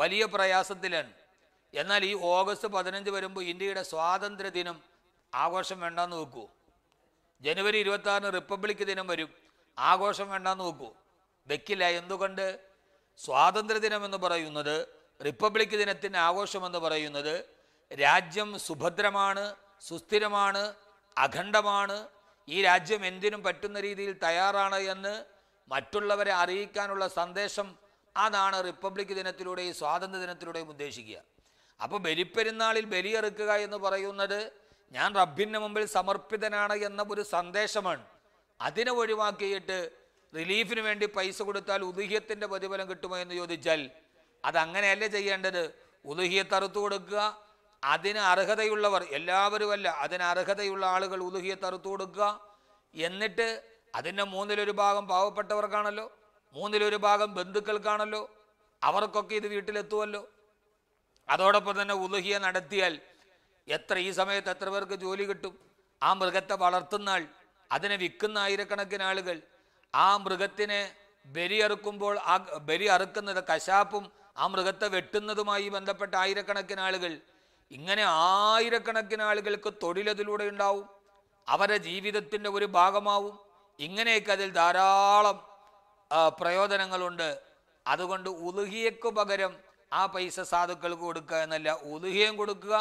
വലിയ പ്രയാസത്തിലാണ് എന്നാൽ ഈ ഓഗസ്റ്റ് പതിനഞ്ച് വരുമ്പോൾ ഇന്ത്യയുടെ സ്വാതന്ത്ര്യ ദിനം ആഘോഷം വേണ്ടാന്ന് നോക്കൂ ജനുവരി ഇരുപത്തി റിപ്പബ്ലിക് ദിനം വരും ആഘോഷം വേണ്ടാന്ന് നോക്കൂ വെക്കില്ല എന്തുകൊണ്ട് സ്വാതന്ത്ര്യ ദിനം എന്ന് പറയുന്നത് റിപ്പബ്ലിക് ദിനത്തിൻ്റെ എന്ന് പറയുന്നത് രാജ്യം സുഭദ്രമാണ് സുസ്ഥിരമാണ് അഖണ്ഡമാണ് ഈ രാജ്യം എന്തിനും പറ്റുന്ന രീതിയിൽ തയ്യാറാണ് എന്ന് മറ്റുള്ളവരെ അറിയിക്കാനുള്ള സന്ദേശം അതാണ് റിപ്പബ്ലിക് ദിനത്തിലൂടെയും സ്വാതന്ത്ര്യ ദിനത്തിലൂടെയും ഉദ്ദേശിക്കുക അപ്പോൾ ബലിപ്പെരുന്നാളിൽ ബലിയെറുക്കുക എന്ന് പറയുന്നത് ഞാൻ റബ്ബിന്റെ മുമ്പിൽ സമർപ്പിതനാണ് എന്ന ഒരു സന്ദേശമാണ് അതിനെ ഒഴിവാക്കിയിട്ട് റിലീഫിന് വേണ്ടി പൈസ കൊടുത്താൽ ഉദുഹ്യത്തിൻ്റെ പ്രതിഫലം കിട്ടുമോ എന്ന് ചോദിച്ചാൽ അതങ്ങനെയല്ല ചെയ്യേണ്ടത് ഉദുഹിയത്ത് അറുത്തു കൊടുക്കുക അതിന് അർഹതയുള്ളവർ എല്ലാവരുമല്ല അതിന് അർഹതയുള്ള ആളുകൾ ഉദുഹിയത്ത് അറുത്തു കൊടുക്കുക എന്നിട്ട് അതിൻ്റെ മൂന്നിലൊരു ഭാഗം പാവപ്പെട്ടവർക്കാണല്ലോ മൂന്നിലൊരു ഭാഗം ബന്ധുക്കൾക്കാണല്ലോ അവർക്കൊക്കെ ഇത് വീട്ടിലെത്തുമല്ലോ അതോടൊപ്പം തന്നെ ഉലുഹിയ നടത്തിയാൽ എത്ര ഈ സമയത്ത് എത്ര പേർക്ക് ജോലി കിട്ടും ആ മൃഗത്തെ വളർത്തുന്ന ആൾ അതിനെ വിൽക്കുന്ന ആയിരക്കണക്കിന് ആളുകൾ ആ മൃഗത്തിനെ ബലി അറുക്കുമ്പോൾ ആ ബലി അറുക്കുന്നത് കശാപ്പും ആ മൃഗത്തെ വെട്ടുന്നതുമായി ബന്ധപ്പെട്ട ആയിരക്കണക്കിന് ആളുകൾ ഇങ്ങനെ ആയിരക്കണക്കിന് ആളുകൾക്ക് തൊഴിലതിലൂടെ ഉണ്ടാവും അവരുടെ ജീവിതത്തിൻ്റെ ഒരു ഭാഗമാവും ഇങ്ങനെയൊക്കെ അതിൽ ധാരാളം പ്രയോജനങ്ങളുണ്ട് അതുകൊണ്ട് ഉലുഹിയക്കു പകരം ആ പൈസ സാധുക്കൾക്ക് കൊടുക്കുക എന്നല്ല ഉദുഹയും കൊടുക്കുക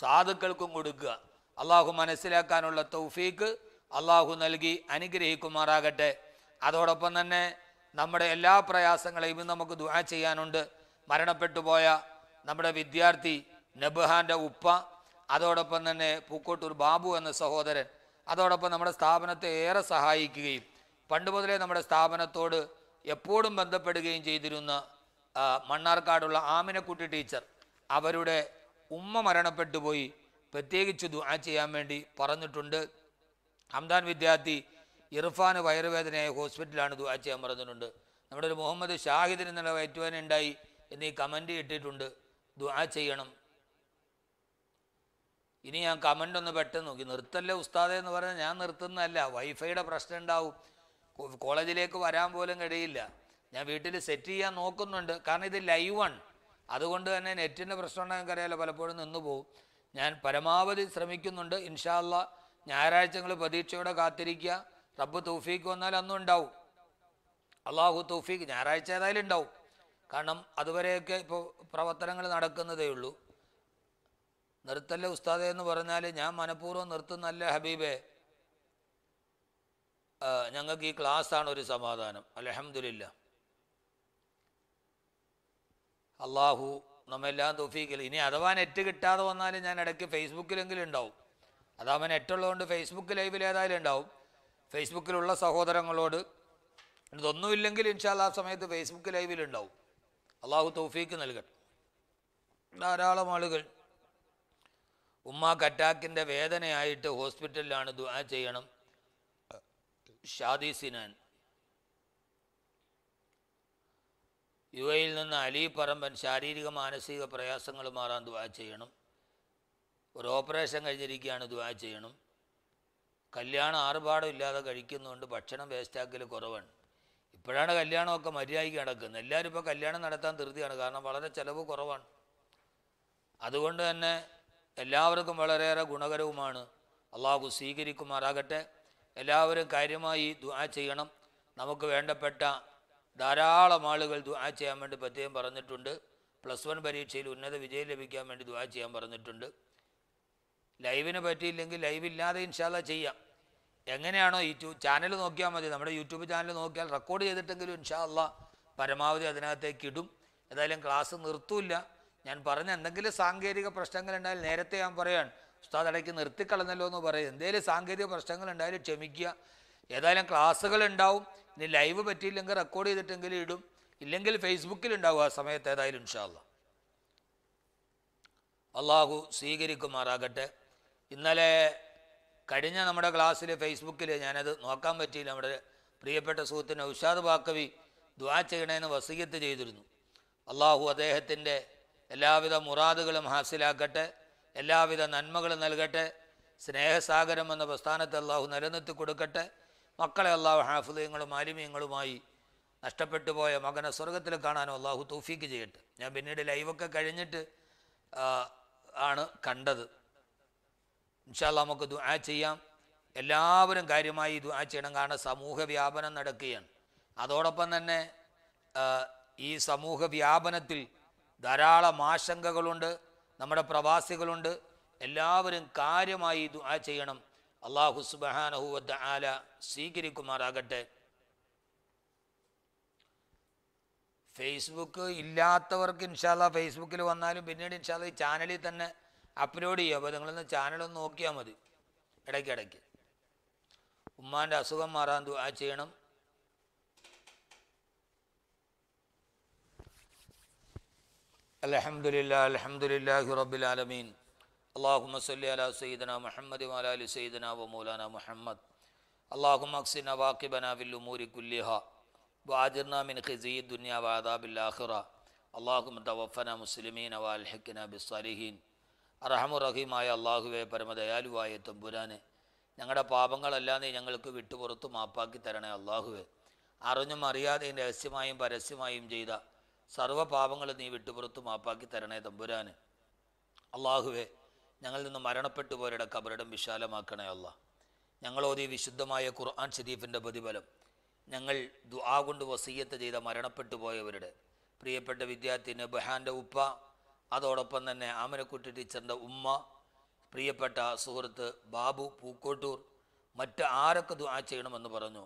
സാധുക്കൾക്കും കൊടുക്കുക അള്ളാഹു മനസ്സിലാക്കാനുള്ള തൗഫീക്ക് അള്ളാഹു നൽകി അനുഗ്രഹിക്കുമാറാകട്ടെ അതോടൊപ്പം തന്നെ നമ്മുടെ എല്ലാ പ്രയാസങ്ങളെയും നമുക്ക് ദുആ ചെയ്യാനുണ്ട് മരണപ്പെട്ടു പോയ നമ്മുടെ വിദ്യാർത്ഥി നബ്ഹാൻ്റെ ഉപ്പ അതോടൊപ്പം തന്നെ പൂക്കോട്ടൂർ ബാബു എന്ന സഹോദരൻ അതോടൊപ്പം നമ്മുടെ സ്ഥാപനത്തെ ഏറെ സഹായിക്കുകയും പണ്ട് മുതലേ നമ്മുടെ സ്ഥാപനത്തോട് എപ്പോഴും ബന്ധപ്പെടുകയും ചെയ്തിരുന്ന മണ്ണാർക്കാടുള്ള ആമിനക്കുട്ടി ടീച്ചർ അവരുടെ ഉമ്മ മരണപ്പെട്ടു പോയി പ്രത്യേകിച്ച് ദുആ ചെയ്യാൻ വേണ്ടി പറഞ്ഞിട്ടുണ്ട് ഹംദാൻ വിദ്യാർത്ഥി ഇർഫാൻ വയറുവേദനയായ ഹോസ്പിറ്റലാണ് ദുആ ചെയ്യാൻ പറഞ്ഞിട്ടുണ്ട് നമ്മുടെ ഒരു മുഹമ്മദ് ഷാഹിദിന് ഇന്നലെ വയറ്റുവാനുണ്ടായി എന്നീ കമൻറ്റ് ഇട്ടിട്ടുണ്ട് ദുആ ചെയ്യണം ഇനി ഞാൻ കമൻ്റ് ഒന്ന് പെട്ടെന്ന് നോക്കി നിർത്തല്ലേ ഉസ്താദേ എന്ന് പറഞ്ഞാൽ ഞാൻ നിർത്തുന്നതല്ല വൈഫൈയുടെ പ്രശ്നം ഉണ്ടാവും കോളേജിലേക്ക് വരാൻ പോലും കഴിയില്ല ഞാൻ വീട്ടിൽ സെറ്റ് ചെയ്യാൻ നോക്കുന്നുണ്ട് കാരണം ഇത് ലൈവാണ് അതുകൊണ്ട് തന്നെ നെറ്റിൻ്റെ പ്രശ്നം ഉണ്ടെങ്കിൽ അറിയാലോ പലപ്പോഴും നിന്നു പോകും ഞാൻ പരമാവധി ശ്രമിക്കുന്നുണ്ട് ഇൻഷാല്ല ഞായറാഴ്ചകൾ പ്രതീക്ഷയോടെ കാത്തിരിക്കുക റബ്ബ് തൗഫീക്ക് വന്നാൽ അന്നും ഉണ്ടാവും അള്ളാഹു തൗഫീഖ് ഞായറാഴ്ച ഏതായാലും ഉണ്ടാവും കാരണം അതുവരെയൊക്കെ ഇപ്പോൾ പ്രവർത്തനങ്ങൾ നടക്കുന്നതേ ഉള്ളൂ നിർത്തല്ല ഉസ്താദെ എന്ന് പറഞ്ഞാൽ ഞാൻ മനഃപൂർവ്വം നിർത്തുന്നല്ല ഹബീബേ ഞങ്ങൾക്ക് ഈ ക്ലാസ്സാണ് ഒരു സമാധാനം അലഹമില്ല അള്ളാഹു നമ്മെല്ലാം തോഫീക്കൽ ഇനി അഥവാ നെറ്റ് കിട്ടാതെ വന്നാലും ഞാൻ ഇടയ്ക്ക് ഫേസ്ബുക്കിലെങ്കിലും ഉണ്ടാവും അതാവുമ്പോൾ ഉള്ളതുകൊണ്ട് ഫേസ്ബുക്ക് ലൈവിൽ ഏതായാലും ഉണ്ടാവും ഫേസ്ബുക്കിലുള്ള സഹോദരങ്ങളോട് ഇതൊന്നുമില്ലെങ്കിൽ ആ സമയത്ത് ഫേസ്ബുക്ക് ലൈവിൽ ഉണ്ടാവും അള്ളാഹു തോഫീക്ക് നൽകട്ടെ ധാരാളം ആളുകൾ ഉമ്മാക്ക് അറ്റാക്കിൻ്റെ വേദനയായിട്ട് ഹോസ്പിറ്റലിലാണ് ദുആ ചെയ്യണം ഷാദി സിനാൻ യുവയിൽ നിന്ന് അലി പറമ്പൻ ശാരീരിക മാനസിക പ്രയാസങ്ങൾ മാറാൻ ദുവാ ചെയ്യണം ഒരു ഓപ്പറേഷൻ കഴിഞ്ഞിരിക്കുകയാണ് ദുവാ ചെയ്യണം കല്യാണം ആറുപാടും ഇല്ലാതെ കഴിക്കുന്നുണ്ട് ഭക്ഷണം വേസ്റ്റാക്കൽ കുറവാണ് ഇപ്പോഴാണ് കല്യാണമൊക്കെ മര്യാദയ്ക്ക് നടക്കുന്നത് എല്ലാവരും ഇപ്പോൾ കല്യാണം നടത്താൻ ധൃതിയാണ് കാരണം വളരെ ചിലവ് കുറവാണ് അതുകൊണ്ട് തന്നെ എല്ലാവർക്കും വളരെയേറെ ഗുണകരവുമാണ് അള്ളാഹു സ്വീകരിക്കുമാറാകട്ടെ എല്ലാവരും കാര്യമായി ദുആ ചെയ്യണം നമുക്ക് വേണ്ടപ്പെട്ട ധാരാളം ആളുകൾ ദുആ ചെയ്യാൻ വേണ്ടി പ്രത്യേകം പറഞ്ഞിട്ടുണ്ട് പ്ലസ് വൺ പരീക്ഷയിൽ ഉന്നത വിജയം ലഭിക്കാൻ വേണ്ടി ദുആ ചെയ്യാൻ പറഞ്ഞിട്ടുണ്ട് ലൈവിന് പറ്റിയില്ലെങ്കിൽ ലൈവ് ഇല്ലാതെ ഇൻഷാല്ല ചെയ്യാം എങ്ങനെയാണോ യൂട്യൂബ് ചാനൽ നോക്കിയാൽ മതി നമ്മുടെ യൂട്യൂബ് ചാനൽ നോക്കിയാൽ റെക്കോർഡ് ചെയ്തിട്ടെങ്കിലും ഇൻഷാല്ല പരമാവധി അതിനകത്തേക്ക് ഇടും ഏതായാലും ക്ലാസ് നിർത്തൂല്ല ഞാൻ പറഞ്ഞ എന്തെങ്കിലും സാങ്കേതിക പ്രശ്നങ്ങളുണ്ടായാൽ നേരത്തെ ഞാൻ പറയാണ് ഉസ്താദ് ഇടയ്ക്ക് നിർത്തിക്കളഞ്ഞല്ലോ എന്ന് പറയും എന്തെങ്കിലും സാങ്കേതിക പ്രശ്നങ്ങൾ ഉണ്ടായാലും ക്ഷമിക്കുക ഏതായാലും ക്ലാസ്സുകൾ ഉണ്ടാവും ഇനി ലൈവ് പറ്റിയില്ലെങ്കിൽ റെക്കോർഡ് ചെയ്തിട്ടെങ്കിലും ഇടും ഇല്ലെങ്കിൽ ഫേസ്ബുക്കിൽ ഉണ്ടാവും ആ സമയത്ത് ഏതായാലും ഇൻഷാല്ല അള്ളാഹു സ്വീകരിക്കുമാറാകട്ടെ ഇന്നലെ കഴിഞ്ഞ നമ്മുടെ ക്ലാസ്സിൽ ഫേസ്ബുക്കിൽ ഞാനത് നോക്കാൻ പറ്റിയില്ല നമ്മുടെ പ്രിയപ്പെട്ട സുഹൃത്തിൻ്റെ ഔഷാദ് ബാക്കവി ദ്വാ ചെയ്യണേന്ന് വസീയത്ത് ചെയ്തിരുന്നു അള്ളാഹു അദ്ദേഹത്തിൻ്റെ എല്ലാവിധ മുറാദുകളും ഹാസിലാക്കട്ടെ എല്ലാവിധ നന്മകളും നൽകട്ടെ സ്നേഹസാഗരം എന്ന പ്രസ്ഥാനത്ത് അള്ളാഹു നിലനിർത്തി കൊടുക്കട്ടെ മക്കളെ അള്ളാഹു ഹാഫുദയങ്ങളും ആലിമ്യങ്ങളുമായി നഷ്ടപ്പെട്ടു പോയ മകനെ സ്വർഗത്തിൽ കാണാനോ അള്ളാഹു തൗഫീക്ക് ചെയ്യട്ടെ ഞാൻ പിന്നീട് ലൈവൊക്കെ കഴിഞ്ഞിട്ട് ആണ് കണ്ടത് ഇൻഷാല്ലാ നമുക്ക് ദുആ ചെയ്യാം എല്ലാവരും കാര്യമായി ദുആ ചെയ്യണം കാരണം സമൂഹ വ്യാപനം നടക്കുകയാണ് അതോടൊപ്പം തന്നെ ഈ സമൂഹ വ്യാപനത്തിൽ ധാരാളം ആശങ്കകളുണ്ട് നമ്മുടെ പ്രവാസികളുണ്ട് എല്ലാവരും കാര്യമായി ദുആ ചെയ്യണം അള്ളാഹു സുബാനഹുവത്ത് ആല സ്വീകരിക്കുമാറാകട്ടെ ഫേസ്ബുക്ക് ഇല്ലാത്തവർക്ക് ഇൻഷാല്ല ഫേസ്ബുക്കിൽ വന്നാലും പിന്നീട് ഇൻഷാല്ല ഈ ചാനലിൽ തന്നെ അപ്ലോഡ് ചെയ്യും അപ്പോൾ നിങ്ങളൊന്ന് ചാനലൊന്ന് നോക്കിയാൽ മതി ഇടയ്ക്കിടയ്ക്ക് ഉമ്മാൻ്റെ അസുഖം മാറാൻ ആ ചെയ്യണം അലഹമുല്ല അലഹമുല്ലാഹി റബ്ബിൽ ആലമീൻ اللهم صل على سيدنا محمد وعلى آل سيدنا ومولانا محمد اللهم اكسنا واقبنا മിൻ الأمور كلها وآجرنا من خزي الدنيا وعذاب الآخرة اللهم توفنا മുസ്ലിമീൻ വാൽഹിക്കന അറഹമു റഹീമായ അള്ളാഹുവെ പരമദയാലുവായ തമ്പുരാനെ ഞങ്ങളുടെ പാപങ്ങളല്ലാതെ ഞങ്ങൾക്ക് വിട്ടുപുറത്ത് മാപ്പാക്കി തരണേ അള്ളാഹുവെ അറിഞ്ഞും അറിയാതെയും രഹസ്യമായും പരസ്യമായും ചെയ്ത സർവ്വപാപങ്ങൾ നീ വിട്ടുപുറത്ത് മാപ്പാക്കി തരണേ തമ്പുരാന് അള്ളാഹുവേ ഞങ്ങളിൽ നിന്ന് മരണപ്പെട്ടു പോരുടെ കബറിടം വിശാലമാക്കണേ അല്ല ഞങ്ങളോതി വിശുദ്ധമായ ഖുർആൻ ഷരീഫിൻ്റെ പ്രതിഫലം ഞങ്ങൾ ദുആ കൊണ്ട് വസീയത്ത് ചെയ്ത മരണപ്പെട്ടു പോയവരുടെ പ്രിയപ്പെട്ട വിദ്യാർത്ഥി നബഹാൻ്റെ ഉപ്പ അതോടൊപ്പം തന്നെ ആമനക്കുട്ടി ടീച്ചറിൻ്റെ ഉമ്മ പ്രിയപ്പെട്ട സുഹൃത്ത് ബാബു പൂക്കോട്ടൂർ മറ്റ് ആരൊക്കെ ദുആ ചെയ്യണമെന്ന് പറഞ്ഞു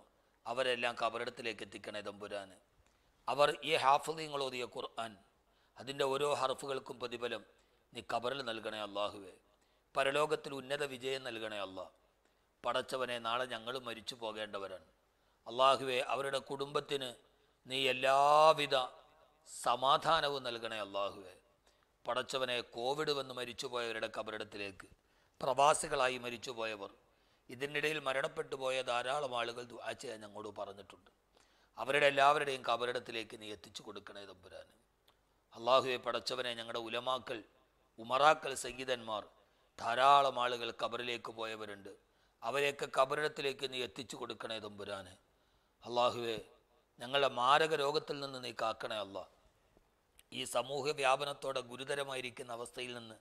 അവരെല്ലാം കബറിടത്തിലേക്ക് എത്തിക്കണേ തമ്പുരാന് അവർ ഈ ഹാഫിങ്ങൾ ഓതിയ ഖുർആൻ അതിൻ്റെ ഓരോ ഹർഫുകൾക്കും പ്രതിഫലം നീ കബറിൽ നൽകണേ അള്ളാഹുവേ പരലോകത്തിൽ ഉന്നത വിജയം നൽകണേ അല്ല പടച്ചവനെ നാളെ ഞങ്ങൾ മരിച്ചു പോകേണ്ടവരാണ് അള്ളാഹുവെ അവരുടെ കുടുംബത്തിന് നീ എല്ലാവിധ സമാധാനവും നൽകണേ അള്ളാഹുവെ പടച്ചവനെ കോവിഡ് വന്ന് മരിച്ചുപോയവരുടെ കബറിടത്തിലേക്ക് പ്രവാസികളായി മരിച്ചുപോയവർ ഇതിനിടയിൽ മരണപ്പെട്ടു പോയ ധാരാളം ആളുകൾ ദുആ ഞങ്ങളോട് പറഞ്ഞിട്ടുണ്ട് അവരുടെ എല്ലാവരുടെയും കബറിടത്തിലേക്ക് നീ എത്തിച്ചു കൊടുക്കണേ തമ്പുരാന് അള്ളാഹുവെ പടച്ചവനെ ഞങ്ങളുടെ ഉലമാക്കൾ ഉമറാക്കൽ സംഗീതന്മാർ ധാരാളം ആളുകൾ കബറിലേക്ക് പോയവരുണ്ട് അവരെയൊക്കെ കബറിടത്തിലേക്ക് നീ എത്തിച്ചു കൊടുക്കണേ തമ്പുരാന് അള്ളാഹുവെ ഞങ്ങളുടെ മാരക രോഗത്തിൽ നിന്ന് നീ കാക്കണേ അല്ല ഈ സമൂഹ വ്യാപനത്തോടെ ഗുരുതരമായിരിക്കുന്ന അവസ്ഥയിൽ നിന്ന്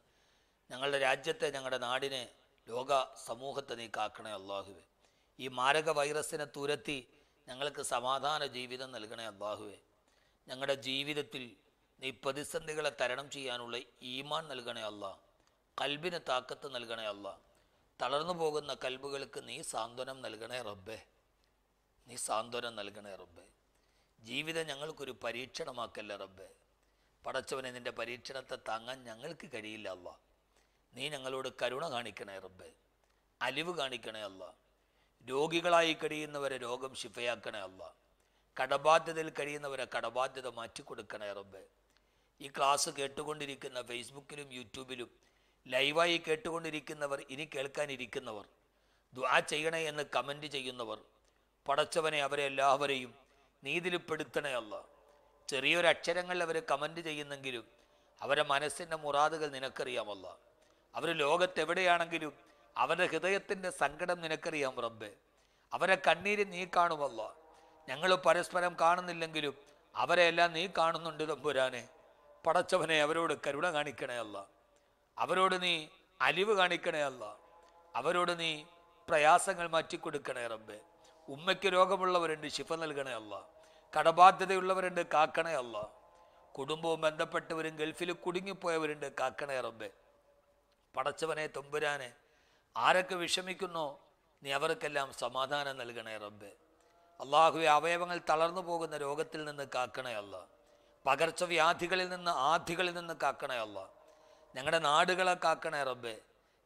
ഞങ്ങളുടെ രാജ്യത്തെ ഞങ്ങളുടെ നാടിനെ ലോക സമൂഹത്തെ നീ കാക്കണേ അള്ളാഹുവെ ഈ മാരക വൈറസിനെ തുരത്തി ഞങ്ങൾക്ക് സമാധാന ജീവിതം നൽകണേ അള്ളാഹുവെ ഞങ്ങളുടെ ജീവിതത്തിൽ നീ പ്രതിസന്ധികളെ തരണം ചെയ്യാനുള്ള ഈമാൻ നൽകണേ അള്ളാഹ് കൽബിന് താക്കത്ത് നൽകണേ അല്ല തളർന്നു പോകുന്ന കൽബുകൾക്ക് നീ സാന്ത്വനം നൽകണേ റബ്ബെ നീ സാന്ത്വനം നൽകണേ റബ്ബെ ജീവിതം ഞങ്ങൾക്കൊരു പരീക്ഷണമാക്കല്ലേ റബ്ബെ പടച്ചവനെ നിൻ്റെ പരീക്ഷണത്തെ താങ്ങാൻ ഞങ്ങൾക്ക് കഴിയില്ല അല്ല നീ ഞങ്ങളോട് കരുണ കാണിക്കണേ റബ്ബെ അലിവ് കാണിക്കണേ അല്ല രോഗികളായി കഴിയുന്നവരെ രോഗം ശിഫയാക്കണേ അല്ല കടബാധ്യതയിൽ കഴിയുന്നവരെ കടബാധ്യത മാറ്റിക്കൊടുക്കണേ റബ്ബെ ഈ ക്ലാസ് കേട്ടുകൊണ്ടിരിക്കുന്ന ഫേസ്ബുക്കിലും യൂട്യൂബിലും ലൈവായി കേട്ടുകൊണ്ടിരിക്കുന്നവർ ഇനി കേൾക്കാനിരിക്കുന്നവർ ദ്വാ ചെയ്യണേ എന്ന് കമൻറ്റ് ചെയ്യുന്നവർ പടച്ചവനെ അവരെ എല്ലാവരെയും നീതിലിപ്പെടുത്തണേ അല്ല ചെറിയൊരു അക്ഷരങ്ങളിൽ അവർ കമൻറ്റ് ചെയ്യുന്നെങ്കിലും അവരെ മനസ്സിൻ്റെ മുറാദുകൾ നിനക്കറിയാമല്ല അവർ ലോകത്തെവിടെയാണെങ്കിലും അവരുടെ ഹൃദയത്തിൻ്റെ സങ്കടം നിനക്കറിയാം റബ്ബെ അവരെ കണ്ണീര് നീ കാണുമല്ല ഞങ്ങൾ പരസ്പരം കാണുന്നില്ലെങ്കിലും അവരെയെല്ലാം നീ കാണുന്നുണ്ട് തമ്പുരാനെ പടച്ചവനെ അവരോട് കരുണ കാണിക്കണേ അല്ല അവരോട് നീ അലിവ് കാണിക്കണേ അല്ല അവരോട് നീ പ്രയാസങ്ങൾ മാറ്റിക്കൊടുക്കണേ റബ്ബെ ഉമ്മയ്ക്ക് രോഗമുള്ളവരുണ്ട് ശിഫ നൽകണേ അല്ല കടബാധ്യതയുള്ളവരുണ്ട് കാക്കണേ അല്ല കുടുംബവും ബന്ധപ്പെട്ടവരും ഗൾഫിൽ കുടുങ്ങിപ്പോയവരുണ്ട് കാക്കണേ റബ്ബെ പടച്ചവനെ തൊമ്പുരാനെ ആരൊക്കെ വിഷമിക്കുന്നോ നീ അവർക്കെല്ലാം സമാധാനം നൽകണേ റബ്ബെ അള്ളാഹുവെ അവയവങ്ങൾ തളർന്നു പോകുന്ന രോഗത്തിൽ നിന്ന് കാക്കണേ അല്ല പകർച്ചവ്യാധികളിൽ നിന്ന് ആധികളിൽ നിന്ന് കാക്കണേ അല്ല ഞങ്ങളുടെ നാടുകളെ കാക്കണേ റബ്ബെ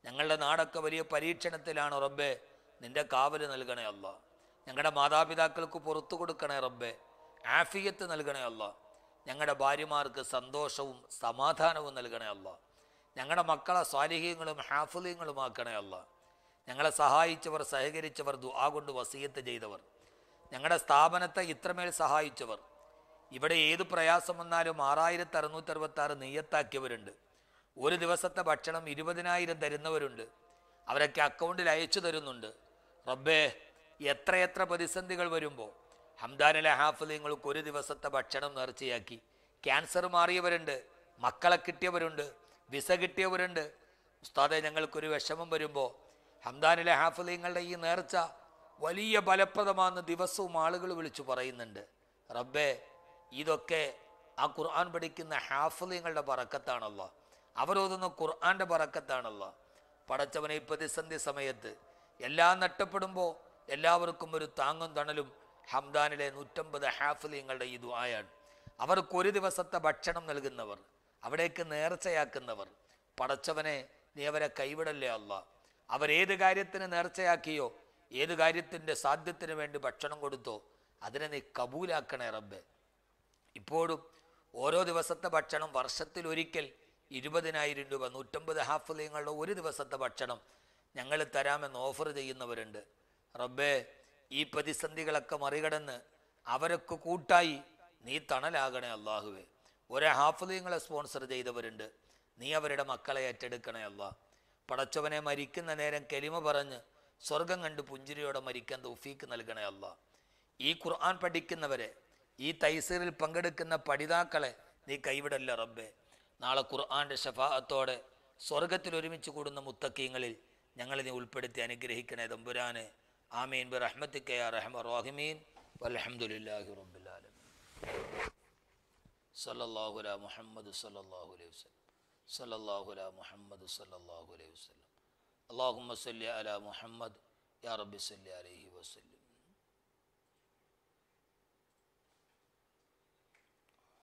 ഞങ്ങളുടെ നാടൊക്കെ വലിയ പരീക്ഷണത്തിലാണ് റബ്ബെ നിന്റെ കാവല് നൽകണേ അല്ല ഞങ്ങളുടെ മാതാപിതാക്കൾക്ക് പുറത്തു കൊടുക്കണേ റബ്ബെ ആഫിയത്ത് നൽകണേ അല്ല ഞങ്ങളുടെ ഭാര്യമാർക്ക് സന്തോഷവും സമാധാനവും നൽകണേ അല്ല ഞങ്ങളുടെ മക്കളെ സ്വാലിഹ്യങ്ങളും ഹാഫുലിയങ്ങളും ആക്കണേ അല്ല ഞങ്ങളെ സഹായിച്ചവർ സഹകരിച്ചവർ ദുആ കൊണ്ട് വസീയത്ത് ചെയ്തവർ ഞങ്ങളുടെ സ്ഥാപനത്തെ ഇത്രമേൽ സഹായിച്ചവർ ഇവിടെ ഏത് പ്രയാസം വന്നാലും ആറായിരത്തി അറുന്നൂറ്റി അറുപത്തി ആറ് നെയ്യത്താക്കിയവരുണ്ട് ഒരു ദിവസത്തെ ഭക്ഷണം ഇരുപതിനായിരം തരുന്നവരുണ്ട് അവരൊക്കെ അക്കൗണ്ടിൽ അയച്ചു തരുന്നുണ്ട് റബ്ബേ എത്രയെത്ര പ്രതിസന്ധികൾ വരുമ്പോൾ ഹംദാനിലെ ഹാഫിലിങ്ങൾക്ക് ഒരു ദിവസത്തെ ഭക്ഷണം നേർച്ചയാക്കി ക്യാൻസർ മാറിയവരുണ്ട് മക്കളെ കിട്ടിയവരുണ്ട് വിസ കിട്ടിയവരുണ്ട് ഉസ്താദെ ഞങ്ങൾക്കൊരു വിഷമം വരുമ്പോൾ ഹംദാനിലെ ഹാഫിലിങ്ങളുടെ ഈ നേർച്ച വലിയ ഫലപ്രദമാണെന്ന് ദിവസവും ആളുകൾ വിളിച്ചു പറയുന്നുണ്ട് റബ്ബേ ഇതൊക്കെ ആ ഖുർആൻ പഠിക്കുന്ന ഹാഫിലിങ്ങളുടെ പറക്കത്താണല്ലോ അവരോതുന്ന ഖുർആാൻ്റെ പറക്കത്താണല്ലോ പടച്ചവനെ ഈ പ്രതിസന്ധി സമയത്ത് എല്ലാം നഷ്ടപ്പെടുമ്പോൾ എല്ലാവർക്കും ഒരു താങ്ങും തണലും ഹംദാനിലെ നൂറ്റമ്പത് ഹാഫലിങ്ങളുടെ ഈ ദുആയാണ് അവർക്ക് ഒരു ദിവസത്തെ ഭക്ഷണം നൽകുന്നവർ അവിടേക്ക് നേർച്ചയാക്കുന്നവർ പടച്ചവനെ നീ അവരെ കൈവിടല്ലേ അല്ല അവരേത് കാര്യത്തിന് നേർച്ചയാക്കിയോ ഏത് കാര്യത്തിൻ്റെ സാധ്യത്തിന് വേണ്ടി ഭക്ഷണം കൊടുത്തോ അതിനെ നീ കബൂലാക്കണേ റബ്ബെ ഇപ്പോഴും ഓരോ ദിവസത്തെ ഭക്ഷണം വർഷത്തിൽ ഒരിക്കൽ ഇരുപതിനായിരം രൂപ നൂറ്റമ്പത് ഹാഫലിങ്ങളുടെ ഒരു ദിവസത്തെ ഭക്ഷണം ഞങ്ങൾ തരാമെന്ന് ഓഫർ ചെയ്യുന്നവരുണ്ട് റബ്ബേ ഈ പ്രതിസന്ധികളൊക്കെ മറികടന്ന് അവരൊക്കെ കൂട്ടായി നീ തണലാകണേ അള്ളാഹുവേ ഒരേ ഹാഫലിങ്ങളെ സ്പോൺസർ ചെയ്തവരുണ്ട് നീ അവരുടെ മക്കളെ ഏറ്റെടുക്കണേ അല്ലാ പടച്ചവനെ മരിക്കുന്ന നേരം കെലിമ പറഞ്ഞ് സ്വർഗം കണ്ട് പുഞ്ചിരിയോടെ മരിക്കാൻ തൗഫീക്ക് നൽകണേ അല്ല ഈ ഖുർആൻ പഠിക്കുന്നവരെ ഈ തൈസീറിൽ പങ്കെടുക്കുന്ന പഠിതാക്കളെ നീ കൈവിടല്ല റബ്ബേ നാളെ ഖുർആാൻ്റെ ഷഫാഅത്തോടെ സ്വർഗത്തിൽ ഒരുമിച്ച് കൂടുന്ന മുത്തക്കീങ്ങളിൽ ഞങ്ങളിനെ ഉൾപ്പെടുത്തി അനുഗ്രഹിക്കണേ തമ്പുരാന് ആമീൻ ബി റഹ്മത്ത് കെ വലഹമുല്ലാഹി റബുലാലം മുഹമ്മദ് അലൈഹി മുഹമ്മദ് സല്ലാഹു അലൈഹി സല്ലി മുഹമ്മദ് യാ റബ്ബി സല്ലി അലൈഹി വസല്ലം